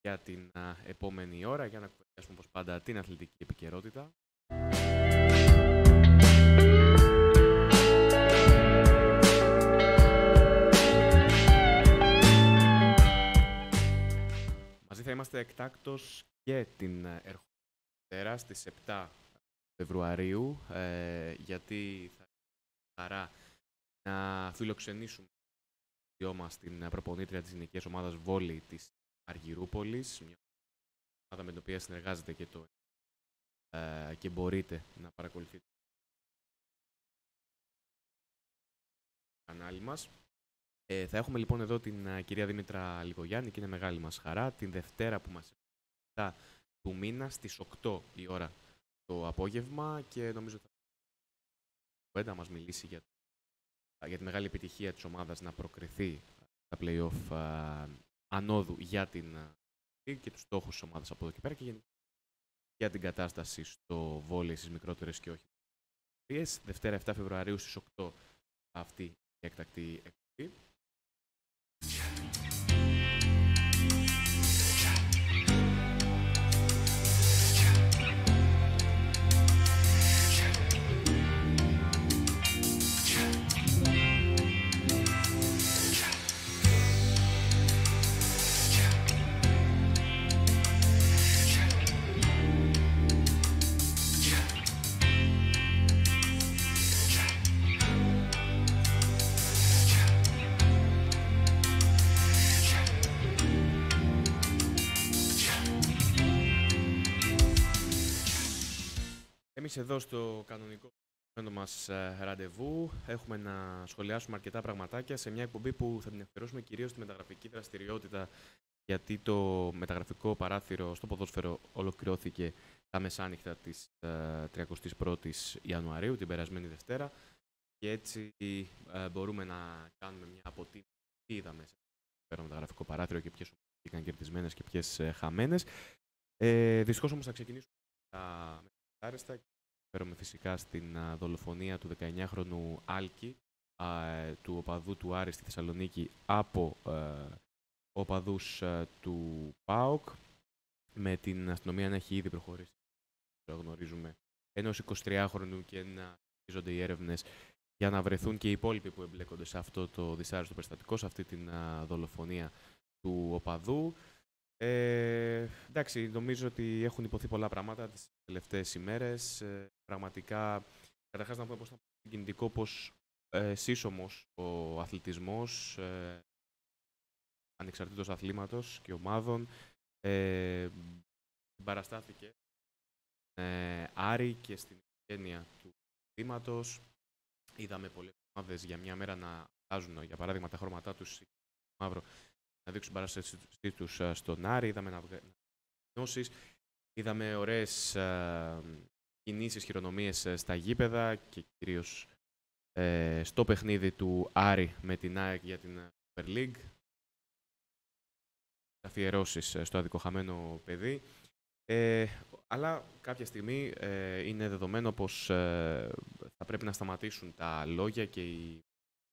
για την επόμενη ώρα για να κουβεντιάσουμε όπως πάντα την αθλητική επικαιρότητα. Μαζί θα είμαστε εκτάκτος και την ερχόμενη Δευτέρα στις 7 Φεβρουαρίου, ε, γιατί θα χαρά να φιλοξενήσουμε δυο την ε, προπονήτρια της γυναικείας ομάδας Βόλη της Αργυρούπολης, μια ομάδα με την οποία συνεργάζεται και το ε, και μπορείτε να παρακολουθείτε το κανάλι μας. Ε, θα έχουμε λοιπόν εδώ την ε, κυρία Δήμητρα Λιγογιάννη και είναι μεγάλη μας χαρά. Την Δευτέρα που μας τα του μήνα στις 8 η ώρα το απόγευμα και νομίζω θα μας μιλήσει για το για τη μεγάλη επιτυχία της ομάδας να προκριθεί ε, τα play-off ε, ανόδου για την ε, και τους στόχους της ομάδας από εδώ και πέρα και για την κατάσταση στο βόλιο στις μικρότερες και όχι Δευτέρα 7 Φεβρουαρίου στις 8 αυτή η έκτακτη εκπομπή. εμείς εδώ στο κανονικό μας ε, ραντεβού έχουμε να σχολιάσουμε αρκετά πραγματάκια σε μια εκπομπή που θα την ευκαιρώσουμε κυρίως στη μεταγραφική δραστηριότητα γιατί το μεταγραφικό παράθυρο στο ποδόσφαιρο ολοκληρώθηκε τα μεσάνυχτα της 31ης ε, Ιανουαρίου, την περασμένη Δευτέρα και έτσι ε, μπορούμε να κάνουμε μια αποτίμηση τι είδαμε στο μεταγραφικό παράθυρο και ποιες ήταν κερδισμένες και ποιες χαμένες. Ε, Δυστυχώς θα ξεκινήσουμε τα μεταγραφικά Φέρομαι φυσικά στην δολοφονία του 19χρονου Άλκη, του οπαδού του Άρη στη Θεσσαλονίκη από ε, οπαδούς ε, του ΠΑΟΚ, με την αστυνομία να έχει ήδη προχωρήσει, το γνωριζουμε ενο ενός 23χρονου και να αρχίζονται οι έρευνες για να βρεθούν και οι υπόλοιποι που εμπλέκονται σε αυτό το δυσάρεστο περιστατικό, σε αυτή την δολοφονία του οπαδού. Ε, εντάξει, νομίζω ότι έχουν υποθεί πολλά πράγματα τις τελευταίες ημέρες. Ε, πραγματικά, καταρχάς να πούμε πώς ήταν κινητικό, πώς ε, σύσσωμος ο αθλητισμός, ε, ανεξαρτήτως αθλήματος και ομάδων, ε, παραστάθηκε ε, Άρη και στην οικογένεια του αθλήματος. Είδαμε πολλές ομάδες για μια μέρα να αλλάζουν, για παράδειγμα, τα χρώματά τους μαύρο να δείξουν παράστασή τους στον Άρη, είδαμε να βγάλουν είδαμε ωραίες κινήσεις, χειρονομίες ε, στα γήπεδα και κυρίως ε, στο παιχνίδι του Άρη με την ΑΕΚ για την ε, Super League. αφιερώσεις ε, στο αδικοχαμένο παιδί. Ε, αλλά κάποια στιγμή είναι δεδομένο πως θα πρέπει να σταματήσουν τα λόγια και οι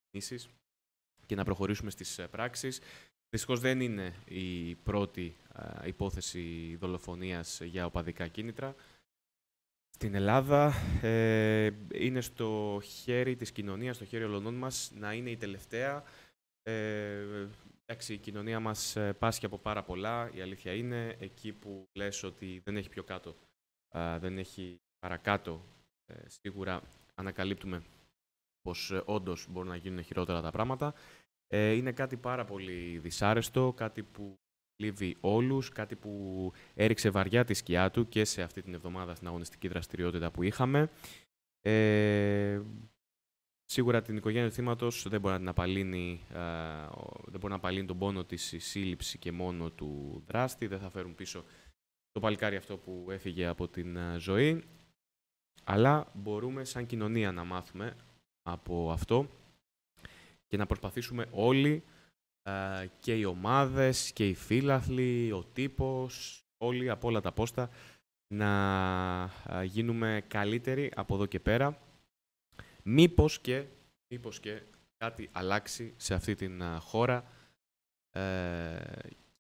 κινήσεις και να προχωρήσουμε στις πράξεις. Δυστυχώς δεν είναι η πρώτη υπόθεση δολοφονίας για οπαδικά κίνητρα. Στην Ελλάδα ε, είναι στο χέρι της κοινωνίας, στο χέρι ολονών μας, να είναι η τελευταία. Ε, η κοινωνία μας ε, πάσχει από πάρα πολλά, η αλήθεια είναι. Εκεί που λες ότι δεν έχει πιο κάτω, δεν έχει παρακάτω, σίγουρα ανακαλύπτουμε πως όντως μπορούν να γίνουν χειρότερα τα πράγματα. Ε, είναι κάτι πάρα πολύ δυσάρεστο, κάτι που λύβει όλους, κάτι που έριξε βαριά τη σκιά του και σε αυτή την εβδομάδα στην αγωνιστική δραστηριότητα που είχαμε. Ε, σίγουρα την οικογένεια του θύματος δεν μπορεί να την απαλύνει, ε, δεν μπορεί να απαλύνει τον πόνο της η σύλληψη και μόνο του δράστη, δεν θα φέρουν πίσω το παλικάρι αυτό που έφυγε από την ζωή. Αλλά μπορούμε σαν κοινωνία να μάθουμε από αυτό και να προσπαθήσουμε όλοι ε, και οι ομάδες και οι φίλαθλοι, ο τύπος, όλοι από όλα τα πόστα να ε, γίνουμε καλύτεροι από εδώ και πέρα. Μήπως και, μήπως και κάτι αλλάξει σε αυτή την ε, χώρα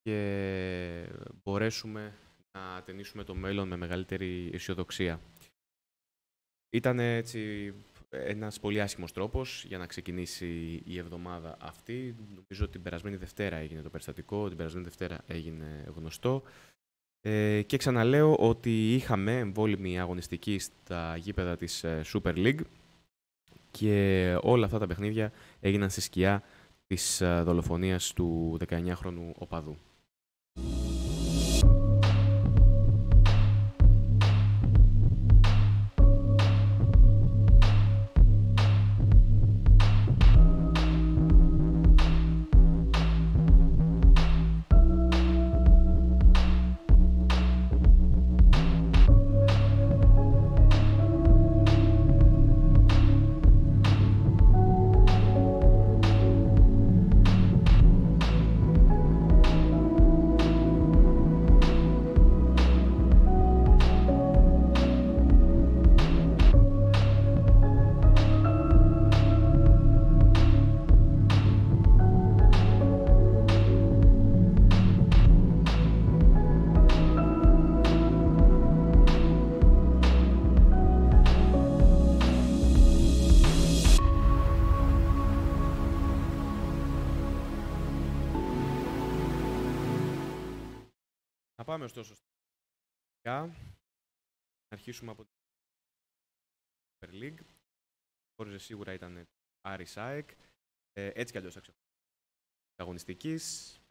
και μπορέσουμε να ταινίσουμε το μέλλον με μεγαλύτερη αισιοδοξία. Ήταν έτσι ένας πολύ άσχημος τρόπος για να ξεκινήσει η εβδομάδα αυτή. Νομίζω ότι την περασμένη Δευτέρα έγινε το περιστατικό, την περασμένη Δευτέρα έγινε γνωστό. Ε, και ξαναλέω ότι είχαμε εμβόλυμη αγωνιστική στα γήπεδα της ε, Super League και όλα αυτά τα παιχνίδια έγιναν στη σκιά της ε, δολοφονίας του 19χρονου οπαδού. πάμε ωστόσο στα αρχίσουμε από την Super League. Χώριζε σίγουρα ήταν Άρη Σάεκ. Ε, έτσι κι αλλιώς αγωνιστική.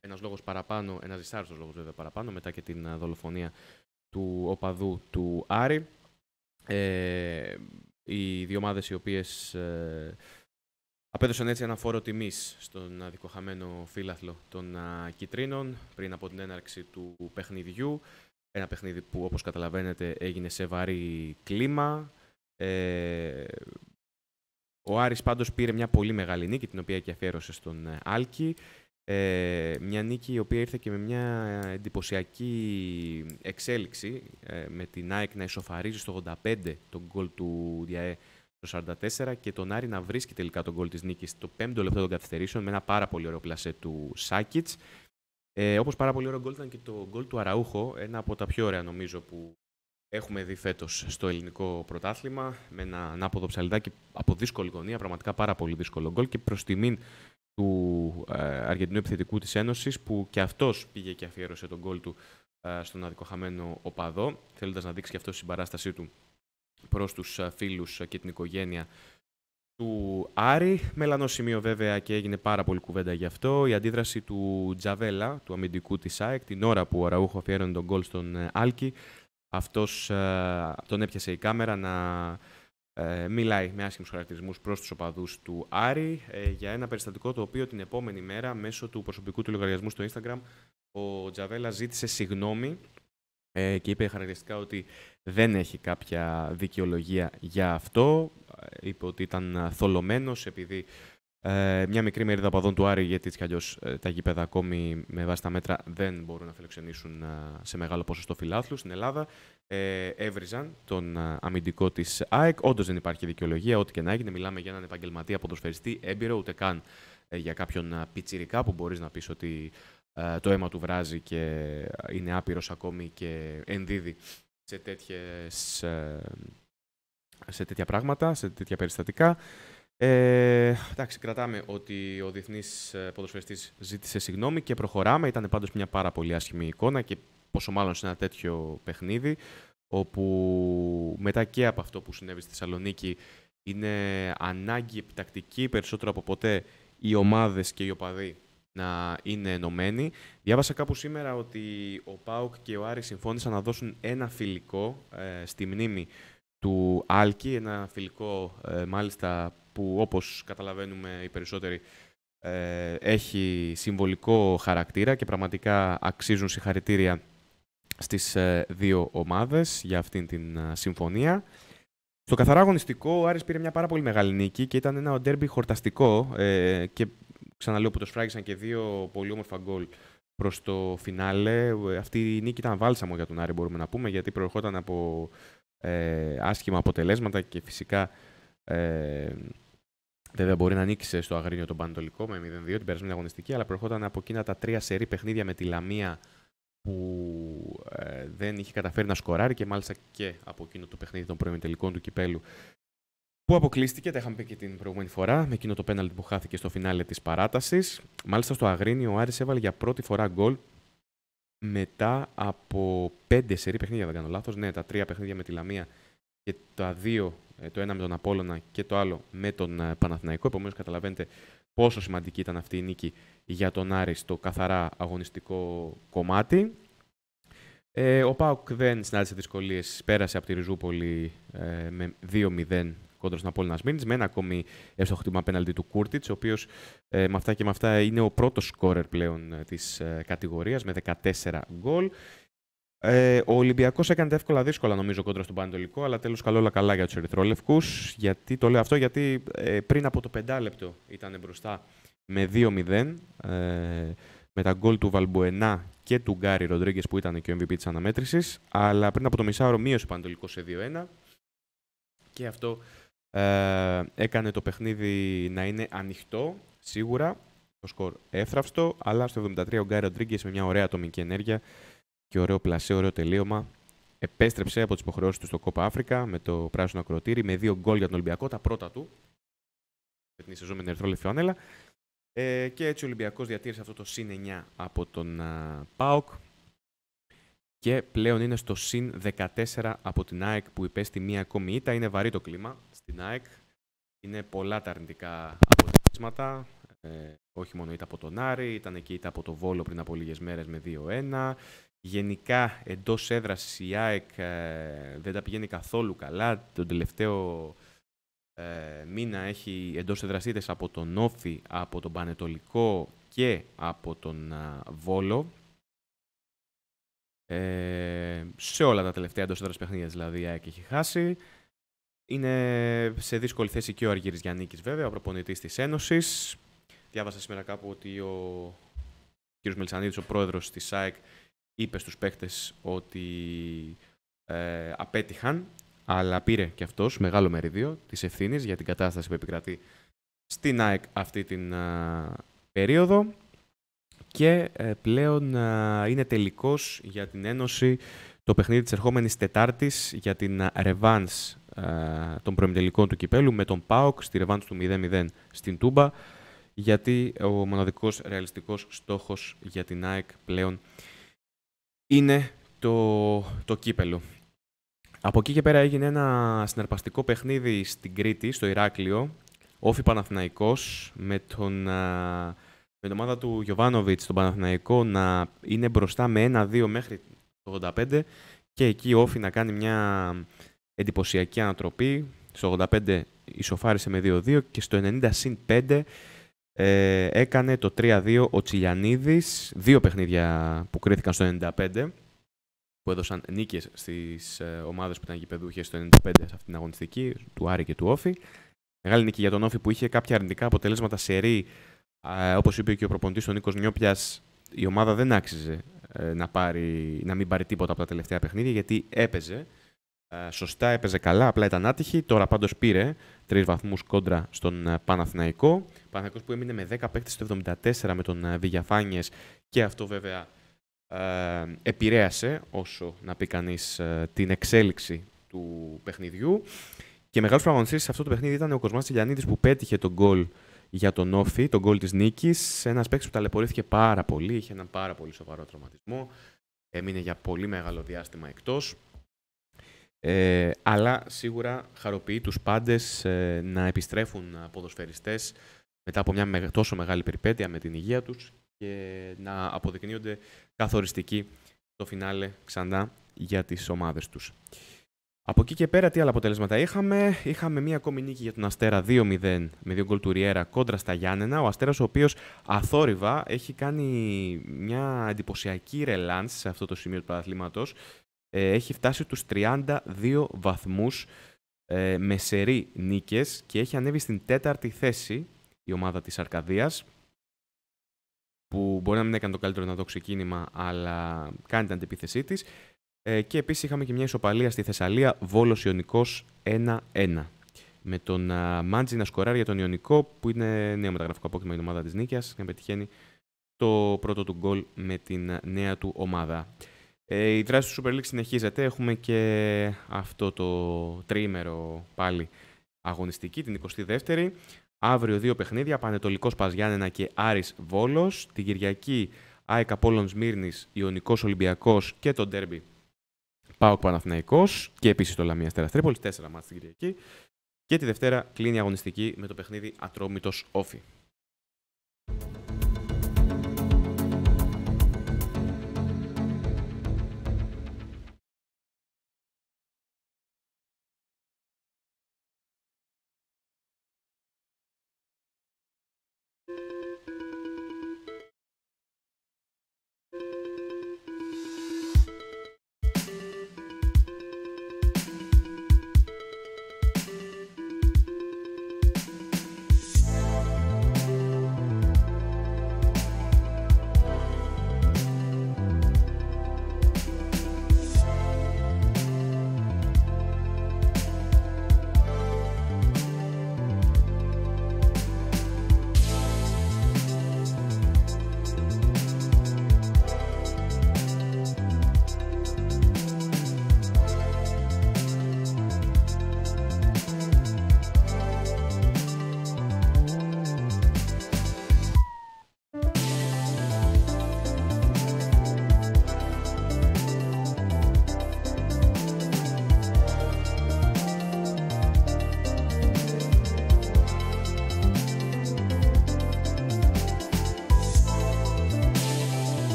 Ένας λόγος παραπάνω, ένας δυσάρεστος λόγος βέβαια παραπάνω, μετά και την ε, δολοφονία του οπαδού του Άρη. Ε, οι δύο ομάδες οι οποίες ε, Απέδωσαν έτσι ένα φόρο τιμής στον αδικοχαμένο φύλαθλο των Κιτρίνων πριν από την έναρξη του παιχνιδιού. Ένα παιχνίδι που όπως καταλαβαίνετε έγινε σε βαρύ κλίμα. Ε, ο Άρης πάντως πήρε μια πολύ μεγάλη νίκη την οποία και αφιέρωσε στον ε, Άλκη. Ε, μια νίκη η οποία ήρθε και με μια εντυπωσιακή εξέλιξη ε, με την ΑΕΚ να ισοφαρίζει στο 85 τον γκολ του Διαέ 44 και τον Άρη να βρίσκει τελικά τον γκολ της Νίκης το 5ο λεπτό των καθυστερήσεων με ένα πάρα πολύ ωραίο πλασέ του Σάκιτ. Ε, όπως πάρα πολύ ωραίο γκολ ήταν και το γκολ του Αραούχο, ένα από τα πιο ωραία νομίζω που έχουμε δει φέτος στο ελληνικό πρωτάθλημα με ένα ανάποδο ψαλιδάκι από δύσκολη γωνία, πραγματικά πάρα πολύ δύσκολο γκολ και προς τιμήν του ε, Αργεντινού επιθετικού της Ένωσης που και αυτός πήγε και αφιέρωσε τον γκολ του ε, στον αδικοχαμένο οπαδό θέλοντας να δείξει και αυτό τη συμπαράστασή του προς τους φίλους και την οικογένεια του Άρη. Μελανός σημείο βέβαια και έγινε πάρα πολύ κουβέντα γι' αυτό. Η αντίδραση του Τζαβέλα, του αμυντικού της ΑΕΚ, την ώρα που ο Ραούχο αφιέρωνε τον γκολ στον ε, Άλκη. Αυτός τον έπιασε η κάμερα να ε, μιλάει με άσχημους χαρακτηρισμούς προς τους οπαδούς του Άρη ε, για ένα περιστατικό το οποίο την επόμενη μέρα μέσω του προσωπικού του λογαριασμού στο Instagram ο Τζαβέλα ζήτησε συγγνώμη ε, και είπε χαρακτηριστικά ότι δεν έχει κάποια δικαιολογία για αυτό. Ε, είπε ότι ήταν ε, θολωμένος επειδή ε, μια μικρή μερίδα παδών του Άρη, γιατί έτσι κι αλλιώς ε, τα γήπεδα ακόμη με βάση τα μέτρα δεν μπορούν να φιλοξενήσουν σε μεγάλο ποσοστό φιλάθλους στην Ελλάδα, ε, έβριζαν τον αμυντικό της ΑΕΚ. Όντως δεν υπάρχει δικαιολογία, ό,τι και να έγινε. Μιλάμε για έναν επαγγελματία ποδοσφαιριστή, έμπειρο, ούτε καν για κάποιον πιτσιρικά που μπορείς να πεις ότι ε, το αίμα του βράζει και είναι άπειρος ακόμη και ενδίδει σε, τέτοιες, ε, σε τέτοια πράγματα, σε τέτοια περιστατικά. Ε, εντάξει, κρατάμε ότι ο διεθνής ε, ποδοσφαιριστής ζήτησε συγγνώμη και προχωράμε. Ήταν πάντως μια πάρα πολύ άσχημη εικόνα και πόσο μάλλον σε ένα τέτοιο παιχνίδι, όπου μετά και από αυτό που συνέβη στη Θεσσαλονίκη είναι ανάγκη επιτακτική περισσότερο από ποτέ οι ομάδες και οι οπαδοί να είναι ενωμένοι. Διάβασα κάπου σήμερα ότι ο Πάουκ και ο Άρης συμφώνησαν να δώσουν ένα φιλικό ε, στη μνήμη του Άλκη, ένα φιλικό ε, μάλιστα που όπως καταλαβαίνουμε οι περισσότεροι ε, έχει συμβολικό χαρακτήρα και πραγματικά αξίζουν συγχαρητήρια στις δύο ομάδες για αυτήν την συμφωνία. Στο καθαρά αγωνιστικό, ο Άρης πήρε μια πάρα πολύ μεγάλη νίκη και ήταν ένα ντέρμπι χορταστικό ξαναλέω που το σφράγισαν και δύο πολύ όμορφα γκολ προς το φινάλε. Ε, αυτή η νίκη ήταν βάλσαμο για τον Άρη, μπορούμε να πούμε, γιατί προερχόταν από ε, άσχημα αποτελέσματα και φυσικά ε, Βέβαια, μπορεί να ανοίξει στο Αγρίνιο τον Πανατολικό με 0-2 την περασμένη αγωνιστική, αλλά προερχόταν από εκείνα τα τρία σερή παιχνίδια με τη Λαμία που ε, δεν είχε καταφέρει να σκοράρει και μάλιστα και από εκείνο το παιχνίδι των πρώην του κυπέλου που αποκλείστηκε, τα είχαμε πει και την προηγούμενη φορά, με εκείνο το πέναλτι που χάθηκε στο φινάλε της παράτασης. Μάλιστα στο Αγρίνιο ο Άρης έβαλε για πρώτη φορά γκολ μετά από πέντε σερή παιχνίδια, δεν κάνω λάθος. Ναι, τα τρία παιχνίδια με τη Λαμία και τα δύο, ε, το ένα με τον Απόλλωνα και το άλλο με τον ε, Παναθηναϊκό. Επομένως, καταλαβαίνετε πόσο σημαντική ήταν αυτή η νίκη για τον Άρη στο καθαρά αγωνιστικό κομμάτι. Ε, ο Πάουκ δεν συνάντησε δυσκολίες, πέρασε από τη Ριζούπολη με 2-0 κόντρα στην Απόλυνα Με ένα ακόμη εύστοχο χτύπημα πέναλτι του Κούρτιτ, ο οποίος ε, με αυτά και με αυτά είναι ο πρώτος σκόρερ πλέον της ε, ε κατηγορίας με 14 γκολ. Ε, ο Ολυμπιακός έκανε τα εύκολα δύσκολα νομίζω κόντρα στον Πανατολικό, αλλά τέλος καλό όλα καλά για τους Ερυθρόλευκους. Γιατί το λέω αυτό, γιατί ε, πριν από το πεντάλεπτο ήταν μπροστά με 2-0. Ε, με τα γκολ του Βαλμπουενά και του Γκάρι Ροντρίγκες που ήταν και ο MVP της αναμέτρησης. Αλλά πριν από το μισάωρο μείωσε ο Πανατολικό σε 2-1. Και αυτό ε, έκανε το παιχνίδι να είναι ανοιχτό, σίγουρα. Το σκορ έφραυστο, αλλά στο 73 ο Γκάι Ροντρίγκες με μια ωραία ατομική ενέργεια και ωραίο πλασέ, ωραίο τελείωμα. Επέστρεψε από τις υποχρεώσεις του στο Κόπα Αφρικα με το πράσινο ακροτήρι με δύο γκολ για τον Ολυμπιακό, τα πρώτα του. Με την εισεζόμενη ερθρόλεφη Ανέλα. Ε, και έτσι ο Ολυμπιακός διατήρησε αυτό το συν 9 από τον ΠΑΟΚ και πλέον είναι στο συν 14 από την ΑΕΚ που υπέστη μία ακόμη ήττα. Είναι βαρύ το κλίμα στην ΑΕΚ. Είναι πολλά τα αρνητικά αποτελέσματα. Ε, όχι μόνο ήταν από τον Άρη, ήταν και ήταν από το Βόλο πριν από λίγες μέρες με 2-1. Γενικά εντός έδραση η ΑΕΚ ε, δεν τα πηγαίνει καθόλου καλά. Τον τελευταίο ε, μήνα έχει εντός εδρασίτες από τον Όφη, από τον Πανετολικό και από τον ε, Βόλο. Ε, σε όλα τα τελευταία εντός έδρας παιχνίδια δηλαδή η ΑΕΚ έχει χάσει. Είναι σε δύσκολη θέση και ο Αργύρης Γιαννίκης βέβαια, ο προπονητής της Ένωσης. Διάβασα σήμερα κάπου ότι ο κ. Μελισανίδης, ο πρόεδρος της ΣΑΕΚ, είπε στους παίχτες ότι ε, απέτυχαν, αλλά πήρε και αυτός μεγάλο μερίδιο της ευθύνης για την κατάσταση που επικρατεί στην ΑΕΚ αυτή την ε, περίοδο και ε, πλέον είναι τελικός για την Ένωση το παιχνίδι της ερχόμενης Τετάρτης για την Revans ε, των προεμιτελικών του κυπέλου με τον ΠΑΟΚ στη ρεβάνση του 0-0 στην Τούμπα γιατί ο μοναδικός ρεαλιστικός στόχος για την ΑΕΚ πλέον είναι το, το κύπελο. Από εκεί και πέρα έγινε ένα συναρπαστικό παιχνίδι στην Κρήτη, στο Ηράκλειο, όφη Παναθηναϊκός, με, τον, ε, με την ομάδα του Γιωβάνοβιτ στον Παναθηναϊκό, να είναι μπροστά με 1-2 μέχρι το 85 και εκεί όφη να κάνει μια εντυπωσιακή ανατροπή. Στο 85 ισοφάρισε με 2-2 και στο 90 συν 5 ε, έκανε το 3-2 ο Τσιλιανίδης. Δύο παιχνίδια που κρίθηκαν στο 95 που έδωσαν νίκες στις ε, ομάδες που ήταν γηπεδούχες στο 95 σε αυτήν την αγωνιστική, του Άρη και του Όφη. Μεγάλη νίκη για τον Όφη που είχε κάποια αρνητικά αποτελέσματα σε ρή. Όπως είπε και ο προποντή ο Νίκος Νιόπιας, η ομάδα δεν άξιζε ε, να, πάρει, να μην πάρει τίποτα από τα τελευταία παιχνίδια γιατί έπαιζε. Ε, σωστά, έπαιζε καλά, απλά ήταν άτυχη. Τώρα πάντως πήρε τρεις βαθμούς κόντρα στον ε, Παναθηναϊκό. Παναθηναϊκός που έμεινε με 10 παίκτες στο 74 με τον ε, Βηγιαφάνιες και αυτό βέβαια ε, επηρέασε όσο να πει κανείς την εξέλιξη του παιχνιδιού. Και μεγάλος πραγματιστή σε αυτό το παιχνίδι ήταν ο Κοσμάς Τηλιανίδη που πέτυχε τον γκολ για τον Όφη, τον γκολ της νίκης. Ένας παίκτης που ταλαιπωρήθηκε πάρα πολύ, είχε έναν πάρα πολύ σοβαρό τραυματισμό. Έμεινε για πολύ μεγάλο διάστημα εκτός. Ε, αλλά σίγουρα χαροποιεί τους πάντες ε, να επιστρέφουν ποδοσφαιριστές μετά από μια τόσο μεγάλη περιπέτεια με την υγεία τους και να αποδεικνύονται καθοριστικοί στο φινάλε ξανά για τις ομάδες τους. Από εκεί και πέρα τι άλλα αποτελέσματα είχαμε. Είχαμε μία ακόμη νίκη για τον Αστέρα 2-0 με δύο κολτουριέρα κόντρα στα Γιάννενα. Ο Αστέρας ο οποίος αθόρυβα έχει κάνει μια εντυπωσιακή ρελάνση σε αυτό το σημείο του παραθλήματος. Ε, έχει φτάσει τους 32 βαθμούς ε, με σερή νίκες και έχει ανέβει στην τέταρτη θέση η ομάδα της Αρκαδίας που μπορεί να μην έκανε το καλύτερο να το ξεκίνημα αλλά κάνει την αντεπίθεσή της ε, και επίσης είχαμε και μια ισοπαλία στη Θεσσαλία Βόλος Ιωνικός 1-1 με τον Μάντζι να σκοράρει για τον Ιωνικό που είναι νέο μεταγραφικό απόκτημα για την ομάδα της Νίκαιας και πετυχαίνει το πρώτο του γκολ με την νέα του ομάδα. Ε, η δράση του Super League συνεχίζεται. Έχουμε και αυτό το τρίμερο πάλι αγωνιστική, την 22η. Αύριο δύο παιχνίδια, Πανετολικός Παζιάννενα και Άρης Βόλος. Την Κυριακή ΑΕΚ Απόλλων Σμύρνης, Ιωνικός Ολυμπιακός και το Ντέρμπι ΠΑΟΚ Παναθηναϊκός και επίσης το Λαμία Στέρα Τρίπολης. τέσσερα μάτς την Κυριακή. Και τη Δευτέρα κλείνει αγωνιστική με το παιχνίδι Ατρόμητος Όφη.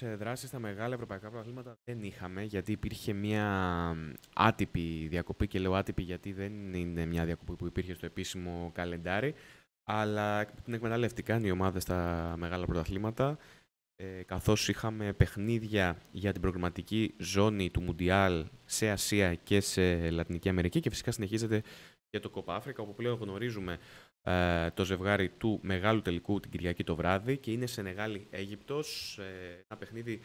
Ε, δράσεις στα μεγάλα ευρωπαϊκά πρωταθλήματα δεν είχαμε, γιατί υπήρχε μια άτυπη διακοπή. Και λέω άτυπη, γιατί δεν είναι μια διακοπή που υπήρχε στο επίσημο καλεντάρι. Αλλά την εκμεταλλεύτηκαν οι ομάδες στα μεγάλα πρωταθλήματα. Ε, καθώς είχαμε παιχνίδια για την προγραμματική ζώνη του Μουντιάλ σε Ασία και σε Λατινική Αμερική και φυσικά συνεχίζεται για το Κόπα Αφρικα, όπου πλέον γνωρίζουμε ε, το ζευγάρι του μεγάλου τελικού την Κυριακή το βράδυ και είναι σε Νεγάλη Αίγυπτος, ε, ένας παιχνίδι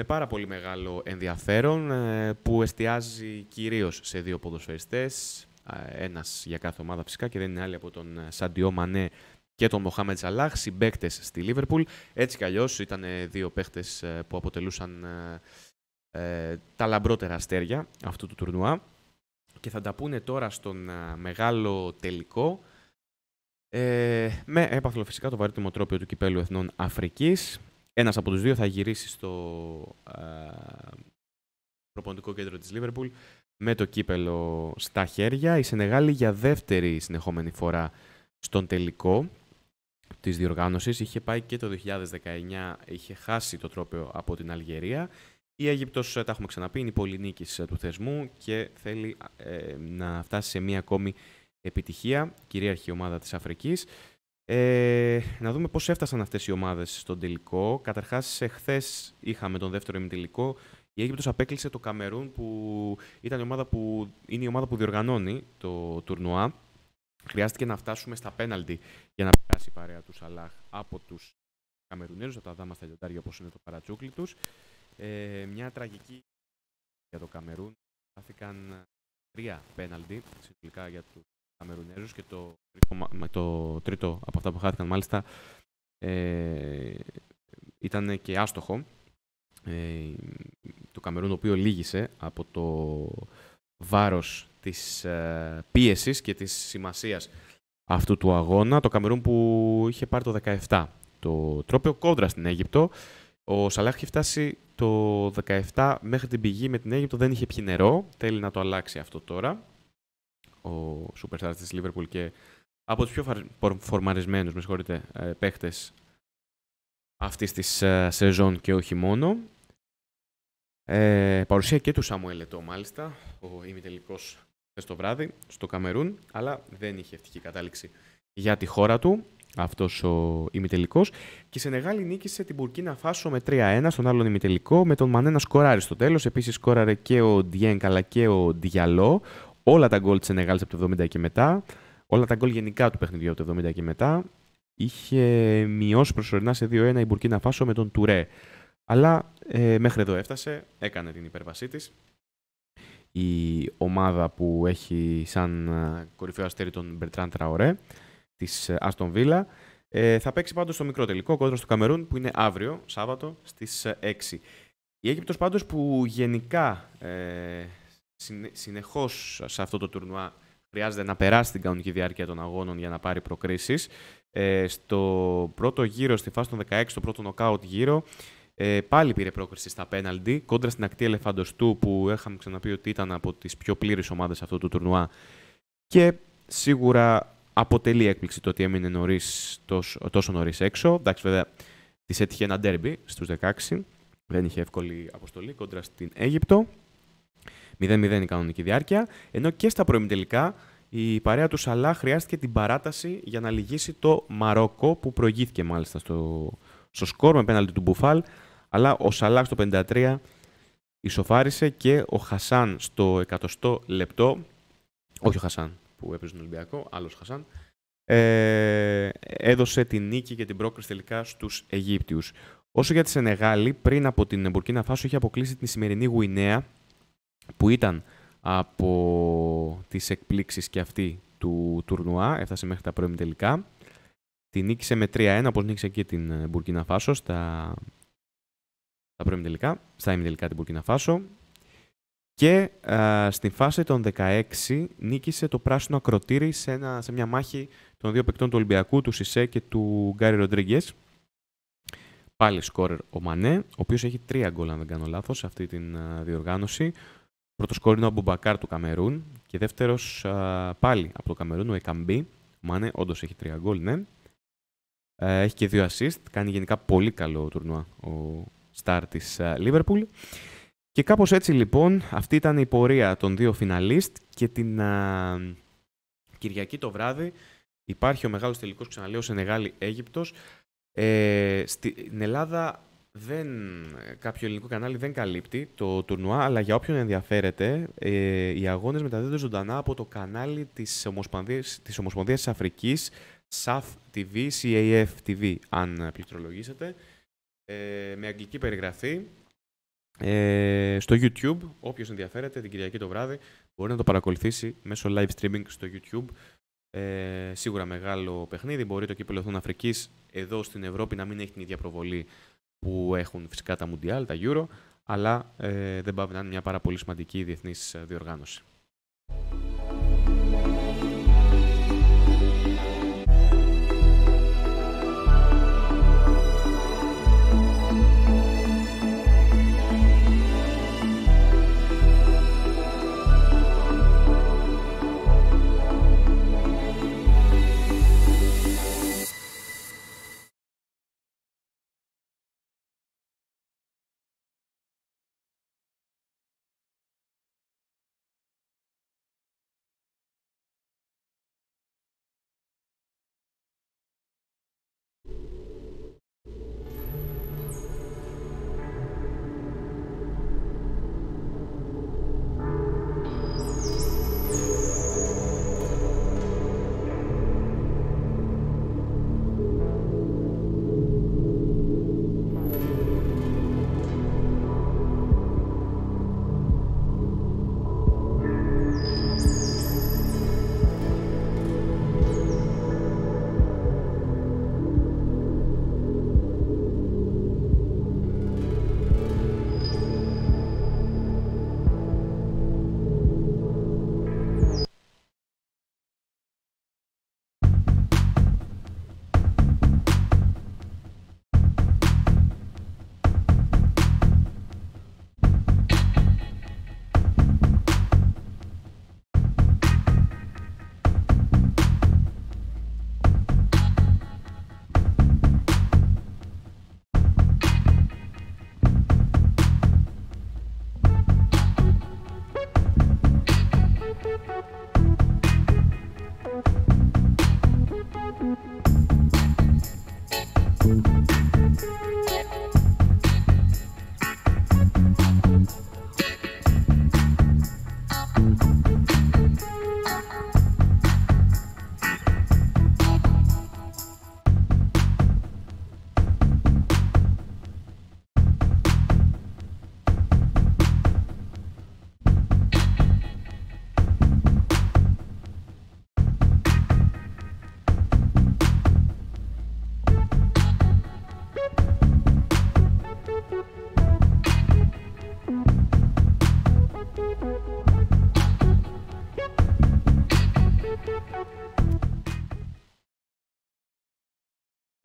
με πάρα πολύ μεγάλο ενδιαφέρον ε, που εστιάζει κυρίως σε δύο ποδοσφαιριστές, ε, ένας για κάθε ομάδα φυσικά και δεν είναι άλλη από τον Σαντιό Μανέ και τον Μοχάμετ Σαλάχ, συμπαίκτες στη Λίβερπουλ. Έτσι κι αλλιώς ήταν δύο παίχτες που αποτελούσαν τα λαμπρότερα αστέρια αυτού του τουρνουά και θα τα πούνε τώρα στον μεγάλο τελικό ε, με έπαθλο φυσικά το βαρύ τρόπο του κυπέλου Εθνών Αφρικής. Ένας από τους δύο θα γυρίσει στο ε, προπονητικό κέντρο της Λίβερπουλ με το κύπελο στα χέρια. Η Σενεγάλη για δεύτερη συνεχόμενη φορά στον τελικό της διοργάνωσης. Είχε πάει και το 2019, είχε χάσει το τρόπαιο από την Αλγερία. Η Αίγυπτος, ε, τα έχουμε ξαναπεί, είναι η πολυνίκηση ε, του θεσμού και θέλει ε, να φτάσει σε μία ακόμη επιτυχία, κυρίαρχη ομάδα της Αφρικής. Ε, να δούμε πώς έφτασαν αυτές οι ομάδες στον τελικό. Καταρχάς, χθες είχαμε τον δεύτερο ημιτελικό. Η Αίγυπτος απέκλεισε το Καμερούν που, ήταν η ομάδα που είναι η ομάδα που διοργανώνει το τουρνουά. Χρειάστηκε να φτάσουμε στα πέναλτι για να περάσει η παρέα τους Σαλάχ από τους Καμερουνέζους, από τα δάμα στα λιοντάρια όπως είναι το παρατσούκλι τους. Ε, μια τραγική για το Καμερούν. Στάθηκαν τρία πέναλτι συνολικά για τους και το, το τρίτο από αυτά που χάθηκαν μάλιστα ε, ήταν και άστοχο ε, του Καμερούν το οποίο λύγησε από το βάρος της ε, πίεσης και της σημασίας αυτού του αγώνα. Το Καμερούν που είχε πάρει το 17 το τρόπαιο κόντρα στην Αίγυπτο. Ο Σαλάχ είχε φτάσει το 17 μέχρι την πηγή με την Αίγυπτο, δεν είχε πιει νερό. Θέλει να το αλλάξει αυτό τώρα ο Superstar της Liverpool και από τους πιο φορμαρισμένους με ε, αυτής της ε, σεζόν και όχι μόνο. Ε, παρουσία και του Σαμουέλετο, μάλιστα, ο Ήμιτελικό χθες το βράδυ στο Καμερούν, αλλά δεν είχε ευτυχή κατάληξη για τη χώρα του, αυτός ο ημιτελικός. Και σε Σενεγάλη νίκησε την Μπουρκίνα Φάσο με 3-1 στον άλλον ημιτελικό, με τον Μανένα σκοράρει στο τέλος. Επίσης σκόραρε και ο Ντιέγκ αλλά και ο Ντιαλό όλα τα γκολ της Σενεγάλης από το 70 και μετά, όλα τα γκολ γενικά του παιχνιδιού από το 70 και μετά, είχε μειώσει προσωρινά σε 2-1 η Μπουρκίνα Φάσο με τον Τουρέ. Αλλά ε, μέχρι εδώ έφτασε, έκανε την υπέρβασή της. Η ομάδα που έχει σαν ε, κορυφαίο αστέρι τον Μπερτράν Τραωρέ της Αστον Βίλα. θα παίξει πάντως στο μικρό τελικό κόντρα του Καμερούν που είναι αύριο, Σάββατο, στις 6. Ε, η Αίγυπτος πάντως που γενικά ε, συνεχώς σε αυτό το τουρνουά χρειάζεται να περάσει την κανονική διάρκεια των αγώνων για να πάρει προκρίσεις. Ε, στο πρώτο γύρο, στη φάση των 16, το πρώτο νοκάουτ γύρο, ε, πάλι πήρε πρόκριση στα πέναλντι. Κόντρα στην ακτή ελεφαντοστού που είχαμε ξαναπεί ότι ήταν από τις πιο πλήρε ομάδε αυτού του τουρνουά. Και σίγουρα αποτελεί έκπληξη το ότι έμεινε νωρίς, τόσο, τόσο νωρίς έξω. Εντάξει, βέβαια, της έτυχε ένα ντέρμπι στους 16. Δεν είχε εύκολη αποστολή κόντρα στην Αίγυπτο. 0-0 η κανονική διάρκεια. Ενώ και στα τελικά η παρέα του Σαλά χρειάστηκε την παράταση για να λυγίσει το Μαρόκο που προηγήθηκε μάλιστα στο, στο σκορ με πέναλτι του Μπουφάλ. Αλλά ο Σαλά, στο 53 ισοφάρισε και ο Χασάν στο 100 λεπτό. Όχι ο Χασάν που έπαιζε τον Ολυμπιακό, άλλος Χασάν. Ε, έδωσε την νίκη και την πρόκριση τελικά στους Αιγύπτιους. Όσο για τη Σενεγάλη, πριν από την Μπουρκίνα Φάσο είχε αποκλείσει την σημερινή Γουινέα που ήταν από τις εκπλήξεις και αυτή του τουρνουά, έφτασε μέχρι τα πρώιμη τελικά. Την νίκησε με 3-1, όπως νίκησε και την ε, Μπουρκίνα Φάσο στα, στα πρώιμη τελικά, στα ημιτελικά την Μπουρκίνα Φάσο. Και α, ε, στην φάση των 16 νίκησε το πράσινο ακροτήρι σε, ένα, σε μια μάχη των δύο παικτών του Ολυμπιακού, του Σισε και του Γκάρι Ροντρίγκες. Πάλι σκόρερ ο Μανέ, ο οποίος έχει τρία γκολ, αν δεν κάνω λάθος, σε αυτή την ε, διοργάνωση. Πρώτος σκορ είναι ο Αμπουμπακάρ του Καμερούν και δεύτερος πάλι από το Καμερούν ο Εκαμπή. Μάνε όντως έχει τρία γκολ, ναι. Ε, έχει και δύο assist. Κάνει γενικά πολύ καλό τουρνουά ο στάρ της Λίβερπουλ. Και κάπως έτσι λοιπόν, αυτή ήταν η πορεία των δύο φιναλίστ και την Κυριακή το βράδυ υπάρχει ο μεγάλος τελικός ξαναλέω Σενεγάλη Αίγυπτος. Ε, στην Ελλάδα δεν, ε, κάποιο ελληνικό κανάλι δεν καλύπτει το τουρνουά, αλλά για όποιον ενδιαφέρεται, ε, οι αγώνες μεταδίδονται ζωντανά από το κανάλι της Ομοσπονδίας της, Ομοσπονδίας της Αφρικής, SAF TV, CAF TV, αν πληκτρολογήσετε, ε, με αγγλική περιγραφή. Ε, στο YouTube, όποιος ενδιαφέρεται την Κυριακή το βράδυ μπορεί να το παρακολουθήσει μέσω live streaming στο YouTube. Ε, σίγουρα μεγάλο παιχνίδι, μπορεί το κύπελο Εθνών Αφρικής εδώ στην Ευρώπη να μην έχει την ίδια προβολή που έχουν φυσικά τα Μουντιάλ, τα Euro, αλλά ε, δεν πάει να είναι μια πάρα πολύ σημαντική διεθνής ε, διοργάνωση.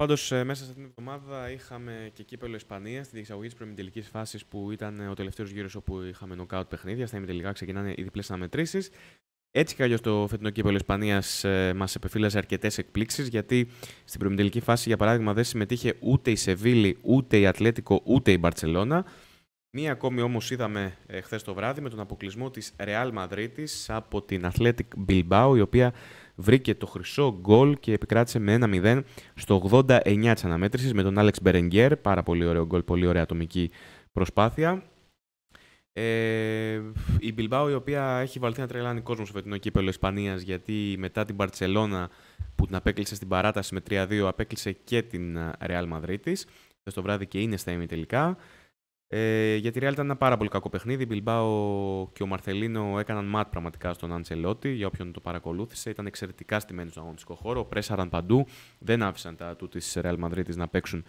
Πάντως, ε, μέσα σε αυτήν την εβδομάδα είχαμε και κύπελο Ισπανίας στην διεξαγωγή της προημιτελικής φάσης που ήταν ε, ο τελευταίος γύρος όπου είχαμε νοκάουτ παιχνίδια. Στα ημιτελικά ξεκινάνε οι διπλές αναμετρήσεις. Έτσι κι αλλιώς το φετινό κύπελο Ισπανίας ε, μας επεφύλαζε αρκετές εκπλήξεις, γιατί στην προημιτελική φάση, για παράδειγμα, δεν συμμετείχε ούτε η Σεβίλη, ούτε η Ατλέτικο, ούτε η Μπαρσελώνα. Μία ακόμη όμως είδαμε χθες το βράδυ με τον αποκλεισμό της Real Madrid από την Athletic Bilbao, η οποία βρήκε το χρυσό γκολ και επικράτησε με 1-0 στο 89 της αναμέτρησης με τον Άλεξ Μπερενγκέρ. Πάρα πολύ ωραίο γκολ, πολύ ωραία ατομική προσπάθεια. Ε, η Bilbao η οποία έχει βαλθεί να τρελάνει κόσμο στο φετινό κύπελο Ισπανίας γιατί μετά την Παρσελώνα που την απέκλεισε στην παράταση με 3-2 απέκλεισε και την Ρεάλ Μαδρίτη. Στο βράδυ και είναι στα ημιτελικά. τελικά. Ε, για τη Real ήταν ένα πάρα πολύ κακό παιχνίδι. η Bilbao και ο Μαρθελίνο έκαναν ματ πραγματικά στον Αντσελότη, για όποιον το παρακολούθησε. Ήταν εξαιρετικά στημένοι στον αγωνιστικό χώρο, πρέσαραν παντού. Δεν άφησαν τα του της Real Madrid να παίξουν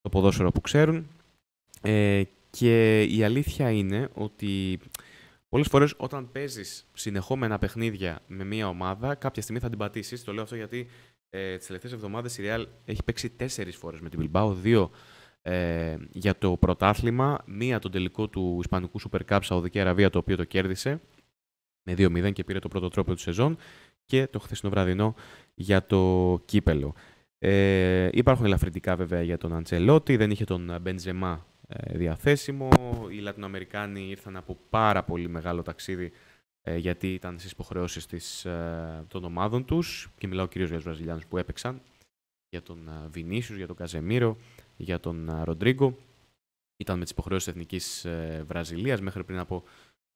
το ποδόσφαιρο που ξέρουν. Ε, και η αλήθεια είναι ότι πολλές φορές όταν παίζεις συνεχόμενα παιχνίδια με μια ομάδα, κάποια στιγμή θα την πατήσεις. Το λέω αυτό γιατί ε, τις τελευταίες εβδομάδες η Real έχει παίξει τέσσερις φορές με την Bilbao, δύο ε, για το πρωτάθλημα. Μία τον τελικό του Ισπανικού Super Cup Σαουδική Αραβία, το οποίο το κέρδισε με 2-0 και πήρε το πρώτο τρόπο του σεζόν και το χθεσινό βραδινό για το κύπελο. Ε, υπάρχουν ελαφρυντικά βέβαια για τον Αντσελότη, δεν είχε τον Μπεντζεμά ε, διαθέσιμο. Οι Λατινοαμερικάνοι ήρθαν από πάρα πολύ μεγάλο ταξίδι ε, γιατί ήταν στις υποχρεώσεις ε, των ομάδων τους και μιλάω κυρίως για τους Βραζιλιάνους που έπαιξαν, για τον Βινίσιο, για τον Καζεμίρο, για τον ε, Ροντρίγκο. Ήταν με τις υποχρεώσεις Εθνικής ε, Βραζιλίας μέχρι πριν από